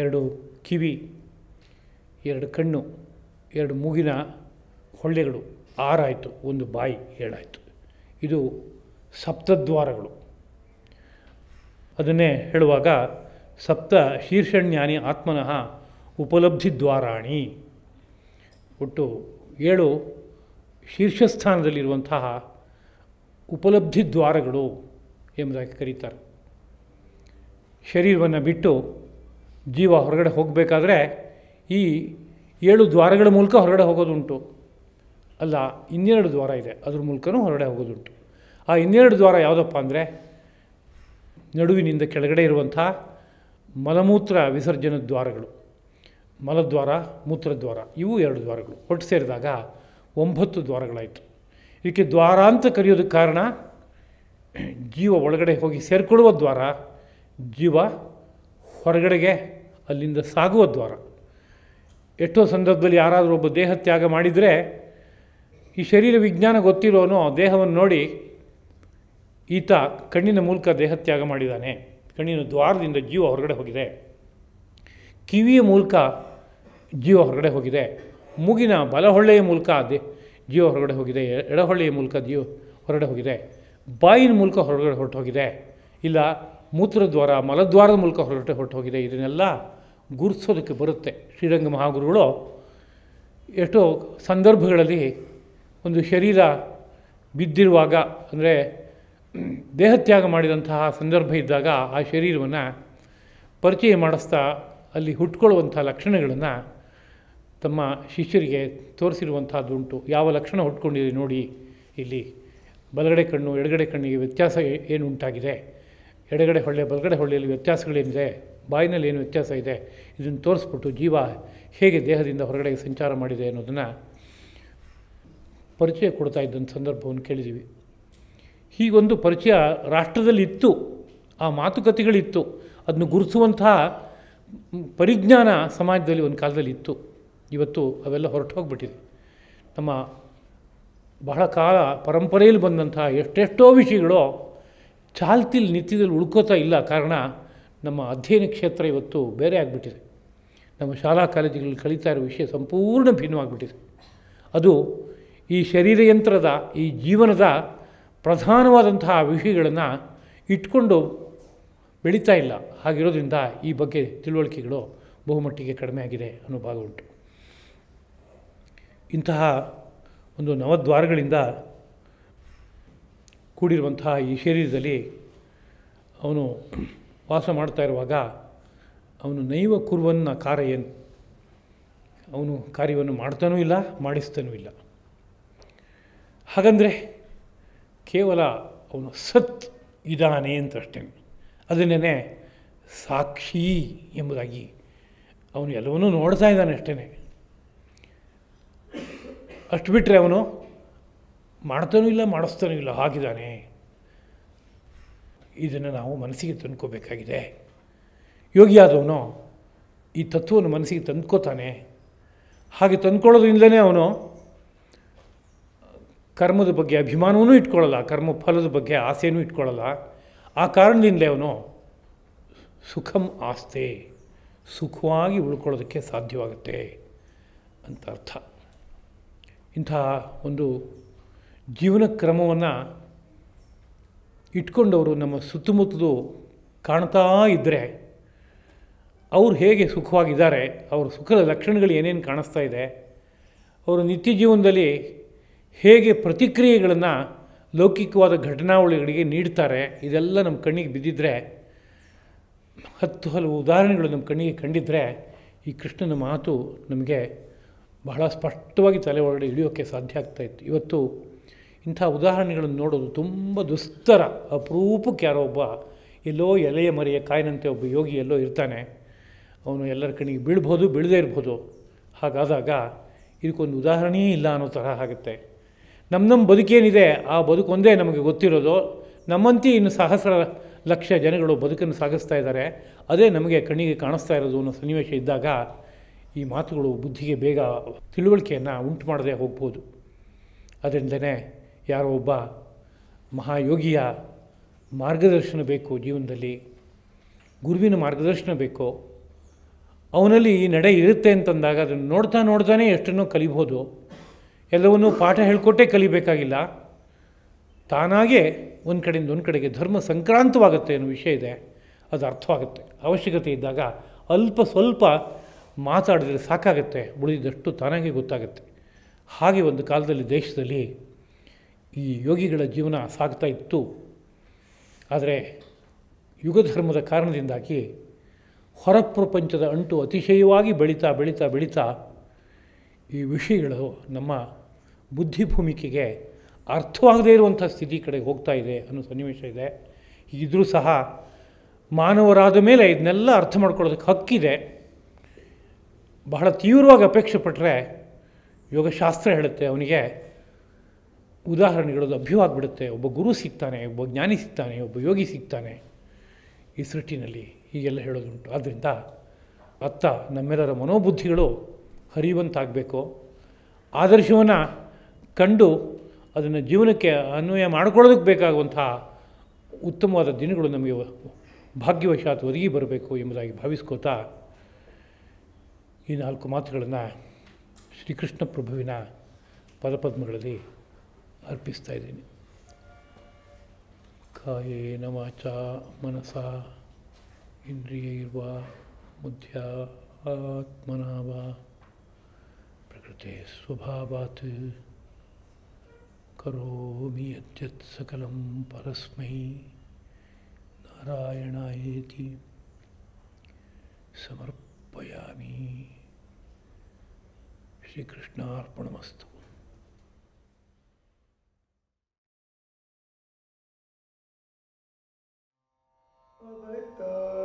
ಎರಡು ಕಿವಿ ಎರಡು ಕಣ್ಣು ಎರಡು ಮೂಗಿನ ಹೊಳ್ಳೆಗಳು ಆರಾಯಿತು ಒಂದು ಬಾಯಿ ಏಳಾಯಿತು ಇದು ಸಪ್ತದ್ವಾರಗಳು ಅದನ್ನೇ ಹೇಳುವಾಗ ಸಪ್ತ ಶೀರ್ಷಣ್ಯಾನಿ ಆತ್ಮನಃ ಉಪಲಬ್ಧಿ ದ್ವಾರಾಣಿ ಒಟ್ಟು ಏಳು ಶೀರ್ಷಸ್ಥಾನದಲ್ಲಿರುವಂತಹ ಉಪಲಬ್ಧಿ ದ್ವಾರಗಳು ಎಂಬುದಾಗಿ ಕರೀತಾರೆ ಶರೀರವನ್ನು ಬಿಟ್ಟು ಜೀವ ಹೊರಗಡೆ ಹೋಗಬೇಕಾದ್ರೆ ಈ ಏಳು ದ್ವಾರಗಳ ಮೂಲಕ ಹೊರಗಡೆ ಹೋಗೋದುಂಟು ಅಲ್ಲ ಇನ್ನೆರಡು ದ್ವಾರ ಇದೆ ಅದ್ರ ಮೂಲಕನೂ ಹೊರಗಡೆ ಹೋಗೋದುಂಟು ಆ ಇನ್ನೆರಡು ದ್ವಾರ ಯಾವುದಪ್ಪ ಅಂದರೆ ನಡುವಿನಿಂದ ಕೆಳಗಡೆ ಇರುವಂಥ ಮಲಮೂತ್ರ ವಿಸರ್ಜನ ದ್ವಾರಗಳು ಮಲದ್ವಾರ ಮೂತ್ರದ್ವಾರ ಇವು ಎರಡು ದ್ವಾರಗಳು ಒಟ್ಟು ಸೇರಿದಾಗ ಒಂಬತ್ತು ದ್ವಾರಗಳಾಯಿತು ಇದಕ್ಕೆ ದ್ವಾರ ಅಂತ ಕರೆಯೋದಕ್ಕೆ ಕಾರಣ ಜೀವ ಒಳಗಡೆ ಹೋಗಿ ಸೇರಿಕೊಳ್ಳುವ ದ್ವಾರ ಜೀವ ಹೊರಗಡೆಗೆ ಅಲ್ಲಿಂದ ಸಾಗುವ ದ್ವಾರ ಎಷ್ಟೋ ಸಂದರ್ಭದಲ್ಲಿ ಯಾರಾದರೂ ಒಬ್ಬ ದೇಹ ತ್ಯಾಗ ಮಾಡಿದರೆ ಈ ಶರೀರ ವಿಜ್ಞಾನ ಗೊತ್ತಿರೋನು ದೇಹವನ್ನು ನೋಡಿ ಈತ ಕಣ್ಣಿನ ಮೂಲಕ ದೇಹ ತ್ಯಾಗ ಮಾಡಿದ್ದಾನೆ ಕಣ್ಣಿನ ದ್ವಾರದಿಂದ ಜೀವ ಹೊರಗಡೆ ಹೋಗಿದೆ ಕಿವಿಯ ಮೂಲಕ ಜೀವ ಹೊರಗಡೆ ಹೋಗಿದೆ ಮೂಗಿನ ಬಲಹೊಳ್ಳೆಯ ಮೂಲಕ ದೇ ಜೀವ ಹೊರಗಡೆ ಹೋಗಿದೆ ಎಡಹೊಳ್ಳಿಯ ಮೂಲಕ ಜಿಯೋ ಹೊರಗಡೆ ಹೋಗಿದೆ ಬಾಯಿನ ಮೂಲಕ ಹೊರಗಡೆ ಹೊರಟು ಹೋಗಿದೆ ಇಲ್ಲ ಮೂತ್ರದ್ವಾರ ಮಲದ್ವಾರದ ಮೂಲಕ ಹೊರಗಡೆ ಹೊರಟು ಹೋಗಿದೆ ಇದನ್ನೆಲ್ಲ ಗುರುತಿಸೋದಕ್ಕೆ ಬರುತ್ತೆ ಶ್ರೀರಂಗ ಮಹಾಗುರುಗಳು ಎಷ್ಟೋ ಸಂದರ್ಭಗಳಲ್ಲಿ ಒಂದು ಶರೀರ ಬಿದ್ದಿರುವಾಗ ಅಂದರೆ ದೇಹತ್ಯಾಗ ಮಾಡಿದಂತಹ ಸಂದರ್ಭ ಇದ್ದಾಗ ಆ ಶರೀರವನ್ನು ಪರಿಚಯ ಮಾಡಿಸ್ತಾ ಅಲ್ಲಿ ಹುಟ್ಕೊಳ್ಳುವಂಥ ಲಕ್ಷಣಗಳನ್ನು ತಮ್ಮ ಶಿಷ್ಯರಿಗೆ ತೋರಿಸಿರುವಂಥದ್ದುಂಟು ಯಾವ ಲಕ್ಷಣ ಹುಟ್ಕೊಂಡಿರಿ ನೋಡಿ ಇಲ್ಲಿ ಬಲಗಡೆ ಕಣ್ಣು ಎಡಗಡೆ ಕಣ್ಣಿಗೆ ವ್ಯತ್ಯಾಸ ಏನು ಉಂಟಾಗಿದೆ ಎಡಗಡೆ ಹೊಳ್ಳೆ ಬಲಗಡೆ ಹೊಳ್ಳೆಯಲ್ಲಿ ವ್ಯತ್ಯಾಸಗಳೇನಿದೆ ಬಾಯಿನಲ್ಲಿ ಏನು ವ್ಯತ್ಯಾಸ ಇದೆ ಇದನ್ನು ತೋರಿಸ್ಬಿಟ್ಟು ಜೀವ ಹೇಗೆ ದೇಹದಿಂದ ಹೊರಗಡೆಗೆ ಸಂಚಾರ ಮಾಡಿದೆ ಅನ್ನೋದನ್ನು ಪರಿಚಯ ಕೊಡ್ತಾ ಇದ್ದಂಥ ಸಂದರ್ಭವನ್ನು ಕೇಳಿದ್ದೀವಿ ಹೀಗೊಂದು ಪರಿಚಯ ರಾಷ್ಟ್ರದಲ್ಲಿ ಇತ್ತು ಆ ಮಾತುಕತೆಗಳಿತ್ತು ಅದನ್ನು ಗುರುಸುವಂತಹ ಪರಿಜ್ಞಾನ ಸಮಾಜದಲ್ಲಿ ಒಂದು ಕಾಲದಲ್ಲಿ ಇತ್ತು ಇವತ್ತು ಅವೆಲ್ಲ ಹೊರಟು ಹೋಗಿಬಿಟ್ಟಿದೆ ನಮ್ಮ ಬಹಳ ಕಾಲ ಪರಂಪರೆಯಲ್ಲಿ ಬಂದಂತಹ ಎಷ್ಟೆಷ್ಟೋ ವಿಷಯಗಳು ಚಾಲ್ತಿಲಿ ನಿತ್ಯದಲ್ಲಿ ಉಳ್ಕೋತಾ ಇಲ್ಲ ಕಾರಣ ನಮ್ಮ ಅಧ್ಯಯನ ಕ್ಷೇತ್ರ ಇವತ್ತು ಬೇರೆ ಆಗಿಬಿಟ್ಟಿದೆ ನಮ್ಮ ಶಾಲಾ ಕಾಲೇಜುಗಳಲ್ಲಿ ಕಲಿತಾ ಇರೋ ವಿಷಯ ಸಂಪೂರ್ಣ ಭಿನ್ನವಾಗಿಬಿಟ್ಟಿದೆ ಅದು ಈ ಶರೀರ ಯಂತ್ರದ ಈ ಜೀವನದ ಪ್ರಧಾನವಾದಂತಹ ವಿಷಯಗಳನ್ನು ಇಟ್ಕೊಂಡು ಬೆಳೀತಾ ಇಲ್ಲ ಹಾಗಿರೋದ್ರಿಂದ ಈ ಬಗ್ಗೆ ತಿಳುವಳಿಕೆಗಳು ಬಹುಮಟ್ಟಿಗೆ ಕಡಿಮೆ ಆಗಿದೆ ಅನ್ನೋ ಭಾಗ ಉಂಟು ಇಂತಹ ಒಂದು ನವದ್ವಾರಗಳಿಂದ ಕೂಡಿರುವಂತಹ ಈ ಶರೀರದಲ್ಲಿ ಅವನು ವಾಸ ಮಾಡ್ತಾ ಇರುವಾಗ ಅವನು ನೈವ ಕುರುವನ್ನ ಏನು ಅವನು ಕಾರ್ಯವನ್ನು ಮಾಡ್ತಾನೂ ಇಲ್ಲ ಮಾಡಿಸ್ತಾನೂ ಇಲ್ಲ ಹಾಗಂದರೆ ಕೇವಲ ಅವನು ಸತ್ ಇದಾನೆ ಅಂತ ಅಷ್ಟೇ ಅದನ್ನೇ ಸಾಕ್ಷಿ ಎಂಬುದಾಗಿ ಅವನು ಎಲ್ಲವನ್ನೂ ನೋಡ್ತಾ ಇದ್ದಾನೆ ಅಷ್ಟೇ ಅಷ್ಟು ಬಿಟ್ಟರೆ ಅವನು ಮಾಡ್ತಾನೂ ಇಲ್ಲ ಮಾಡಿಸ್ತಾನೂ ಇಲ್ಲ ಹಾಕಿದ್ದಾನೆ ಇದನ್ನು ನಾವು ಮನಸ್ಸಿಗೆ ತಂದ್ಕೋಬೇಕಾಗಿದೆ ಯೋಗಿಯಾದವನು ಈ ತತ್ವವನ್ನು ಮನಸ್ಸಿಗೆ ತಂದ್ಕೋತಾನೆ ಹಾಗೆ ತಂದ್ಕೊಳ್ಳೋದ್ರಿಂದಲೇ ಅವನು ಕರ್ಮದ ಬಗ್ಗೆ ಅಭಿಮಾನವೂ ಇಟ್ಕೊಳ್ಳಲ್ಲ ಕರ್ಮ ಫಲದ ಬಗ್ಗೆ ಆಸೆಯೂ ಇಟ್ಕೊಳ್ಳಲ್ಲ ಆ ಕಾರಣದಿಂದಲೇ ಅವನು ಸುಖಂ ಆಸ್ತೆ ಸುಖವಾಗಿ ಉಳ್ಕೊಳ್ಳೋದಕ್ಕೆ ಸಾಧ್ಯವಾಗುತ್ತೆ ಅಂತ ಅರ್ಥ ಇಂತಹ ಒಂದು ಜೀವನ ಕ್ರಮವನ್ನು ಇಟ್ಕೊಂಡವರು ನಮ್ಮ ಸುತ್ತಮುತ್ತಲು ಕಾಣ್ತಾ ಇದ್ದರೆ ಅವರು ಹೇಗೆ ಸುಖವಾಗಿದ್ದಾರೆ ಅವ್ರ ಸುಖದ ಲಕ್ಷಣಗಳು ಏನೇನು ಕಾಣಿಸ್ತಾ ಇದೆ ಅವರು ನಿತ್ಯ ಜೀವನದಲ್ಲಿ ಹೇಗೆ ಪ್ರತಿಕ್ರಿಯೆಗಳನ್ನು ಲೌಕಿಕವಾದ ಘಟನಾವಳಿಗಳಿಗೆ ನೀಡ್ತಾರೆ ಇದೆಲ್ಲ ನಮ್ಮ ಕಣ್ಣಿಗೆ ಬಿದ್ದಿದ್ದರೆ ಹತ್ತು ಹಲವು ಉದಾಹರಣೆಗಳು ನಮ್ಮ ಕಣ್ಣಿಗೆ ಕಂಡಿದ್ದರೆ ಈ ಕೃಷ್ಣನ ಮಾತು ನಮಗೆ ಬಹಳ ಸ್ಪಷ್ಟವಾಗಿ ತಲೆ ಒಳಗಡೆ ಇಳಿಯೋಕ್ಕೆ ಸಾಧ್ಯ ಆಗ್ತಾ ಇತ್ತು ಇವತ್ತು ಇಂಥ ಉದಾಹರಣೆಗಳನ್ನು ನೋಡೋದು ತುಂಬ ದುಸ್ತರ ಅಪರೂಪಕ್ಕೆ ಯಾರೋ ಒಬ್ಬ ಎಲ್ಲೋ ಎಲೆಯ ಮರೆಯ ಕಾಯಿನಂತೆ ಒಬ್ಬ ಯೋಗಿ ಎಲ್ಲೋ ಇರ್ತಾನೆ ಅವನು ಎಲ್ಲರ ಕಣ್ಣಿಗೆ ಬೀಳ್ಬೋದು ಬೀಳದೇ ಇರ್ಬೋದು ಹಾಗಾದಾಗ ಇದಕ್ಕೊಂದು ಉದಾಹರಣೆಯೇ ಇಲ್ಲ ಅನ್ನೋ ತರಹ ಆಗುತ್ತೆ ನಮ್ಮ ನಮ್ಮ ಬದುಕೇನಿದೆ ಆ ಬದುಕೊಂದೇ ನಮಗೆ ಗೊತ್ತಿರೋದು ನಮ್ಮಂತೆ ಇನ್ನು ಸಹಸ್ರ ಲಕ್ಷ ಜನಗಳು ಬದುಕನ್ನು ಸಾಗಿಸ್ತಾ ಇದ್ದಾರೆ ಅದೇ ನಮಗೆ ಕಣ್ಣಿಗೆ ಕಾಣಿಸ್ತಾ ಇರೋದು ಅನ್ನೋ ಸನ್ನಿವೇಶ ಇದ್ದಾಗ ಈ ಮಾತುಗಳು ಬುದ್ಧಿಗೆ ಬೇಗ ತಿಳುವಳಿಕೆಯನ್ನು ಉಂಟು ಮಾಡದೆ ಹೋಗ್ಬೋದು ಅದರಿಂದನೇ ಯಾರೋ ಒಬ್ಬ ಮಹಾಯೋಗಿಯ ಮಾರ್ಗದರ್ಶನ ಬೇಕು ಜೀವನದಲ್ಲಿ ಗುರುವಿನ ಮಾರ್ಗದರ್ಶನ ಬೇಕು ಅವನಲ್ಲಿ ಈ ನಡೆ ಇರುತ್ತೆ ಅಂತಂದಾಗ ಅದನ್ನು ನೋಡ್ತಾ ನೋಡ್ತಾನೆ ಎಷ್ಟನ್ನೋ ಕಲಿಬೋದು ಎಲ್ಲವನ್ನೂ ಪಾಠ ಹೇಳ್ಕೊಟ್ಟೇ ಕಲಿಬೇಕಾಗಿಲ್ಲ ತಾನಾಗೇ ಒಂದು ಕಡೆಯಿಂದ ಒಂದು ಕಡೆಗೆ ಧರ್ಮ ಸಂಕ್ರಾಂತವಾಗುತ್ತೆ ಅನ್ನೋ ವಿಷಯ ಇದೆ ಅದು ಅರ್ಥವಾಗುತ್ತೆ ಅವಶ್ಯಕತೆ ಇದ್ದಾಗ ಅಲ್ಪ ಸ್ವಲ್ಪ ಮಾತಾಡಿದರೆ ಸಾಕಾಗುತ್ತೆ ಉಳಿದಷ್ಟು ತಾನಾಗೆ ಗೊತ್ತಾಗುತ್ತೆ ಹಾಗೆ ಒಂದು ಕಾಲದಲ್ಲಿ ದೇಶದಲ್ಲಿ ಈ ಯೋಗಿಗಳ ಜೀವನ ಸಾಗ್ತಾ ಇತ್ತು ಆದರೆ ಯುಗಧರ್ಮದ ಕಾರಣದಿಂದಾಗಿ ಹೊರ ಪ್ರಪಂಚದ ಅಂಟು ಅತಿಶಯವಾಗಿ ಬೆಳೀತಾ ಬೆಳೀತಾ ಬೆಳೀತಾ ಈ ವಿಷಯಗಳು ನಮ್ಮ ಬುದ್ಧಿ ಭೂಮಿಕೆಗೆ ಅರ್ಥವಾಗದೇ ಇರುವಂಥ ಸ್ಥಿತಿ ಕಡೆಗೆ ಹೋಗ್ತಾ ಇದೆ ಅನ್ನೋ ಸನ್ನಿವೇಶ ಇದೆ ಇದ್ದರೂ ಸಹ ಮಾನವರಾದ ಮೇಲೆ ಇದನ್ನೆಲ್ಲ ಅರ್ಥ ಮಾಡ್ಕೊಳ್ಳೋದಕ್ಕೆ ಹಕ್ಕಿದೆ ಬಹಳ ತೀವ್ರವಾಗಿ ಅಪೇಕ್ಷೆ ಪಟ್ಟರೆ ಯೋಗಶಾಸ್ತ್ರ ಹೇಳುತ್ತೆ ಅವನಿಗೆ ಉದಾಹರಣೆಗಳು ಲಭ್ಯವಾಗಿಬಿಡುತ್ತೆ ಒಬ್ಬ ಗುರು ಸಿಗ್ತಾನೆ ಒಬ್ಬ ಜ್ಞಾನಿ ಸಿಗ್ತಾನೆ ಒಬ್ಬ ಯೋಗಿ ಸಿಗ್ತಾನೆ ಈ ಸೃಷ್ಟಿನಲ್ಲಿ ಹೀಗೆಲ್ಲ ಹೇಳೋದುಂಟು ಆದ್ದರಿಂದ ಅತ್ತ ನಮ್ಮೆಲ್ಲರ ಮನೋಬುದ್ಧಿಗಳು ಹರಿಯುವಂತಾಗಬೇಕು ಆದರ್ಶವನ್ನು ಕಂಡು ಅದನ್ನು ಜೀವನಕ್ಕೆ ಅನ್ವಯ ಮಾಡಿಕೊಳ್ಳೋದಕ್ಕೆ ಬೇಕಾಗುವಂತಹ ಉತ್ತಮವಾದ ದಿನಗಳು ನಮಗೆ ಭಾಗ್ಯವಶಾತ್ ಒದಗಿ ಬರಬೇಕು ಎಂಬುದಾಗಿ ಭಾವಿಸ್ಕೋತಾ ಈ ನಾಲ್ಕು ಮಾತುಗಳನ್ನು ಶ್ರೀಕೃಷ್ಣ ಪ್ರಭುವಿನ ಪಾದಪದ್ಮಗಳಲ್ಲಿ ಅರ್ಪಿಸುತ್ತಿದ್ದೇನೆ ಕಾಯೇ ನಮಚಾ ಮನಸಾ ಇಂದ್ರಿಯರ್ವಾ ಮಧ್ಯಾತ್ಮನವಾ ಪ್ರಕೃತಿಯ ಸ್ವಭಾವತ ಕರೋಮಿ ಅಜ್ಜತ್ ಸಕಲಂ ಪರस्मै नारायणಾಯತಿ ಸಮರ್ಪ अर्पयामी Shri कृष्णार्पणमस्तु Oh, my God.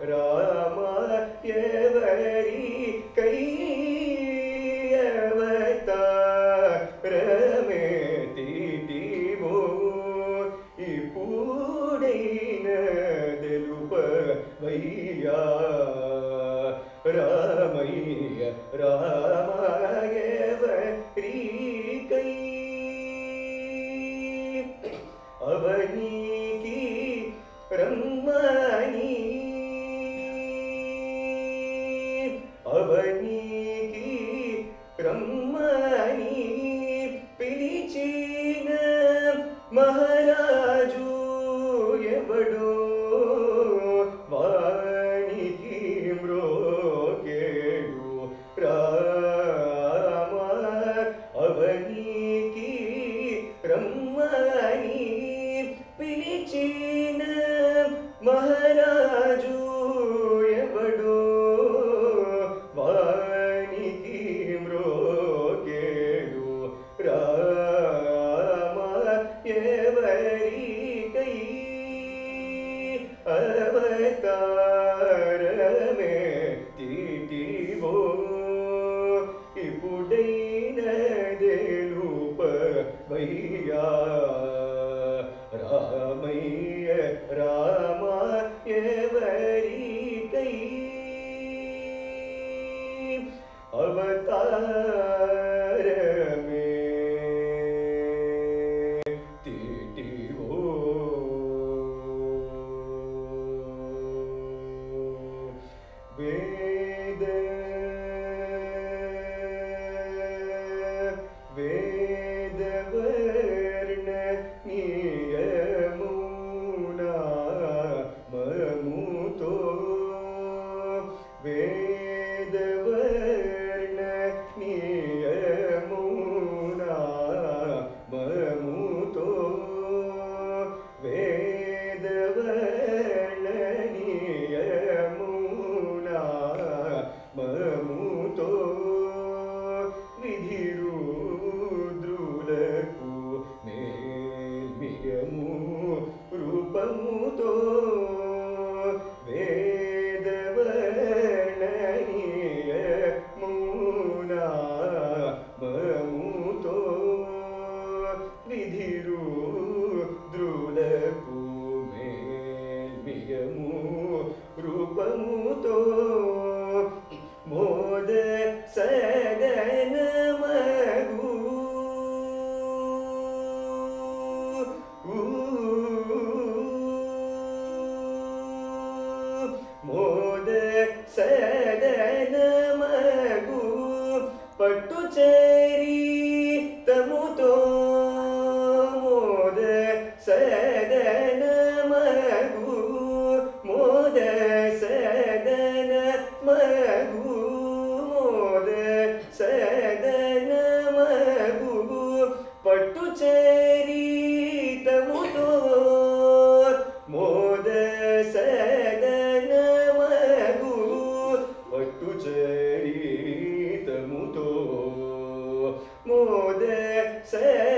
pero day. 無でせ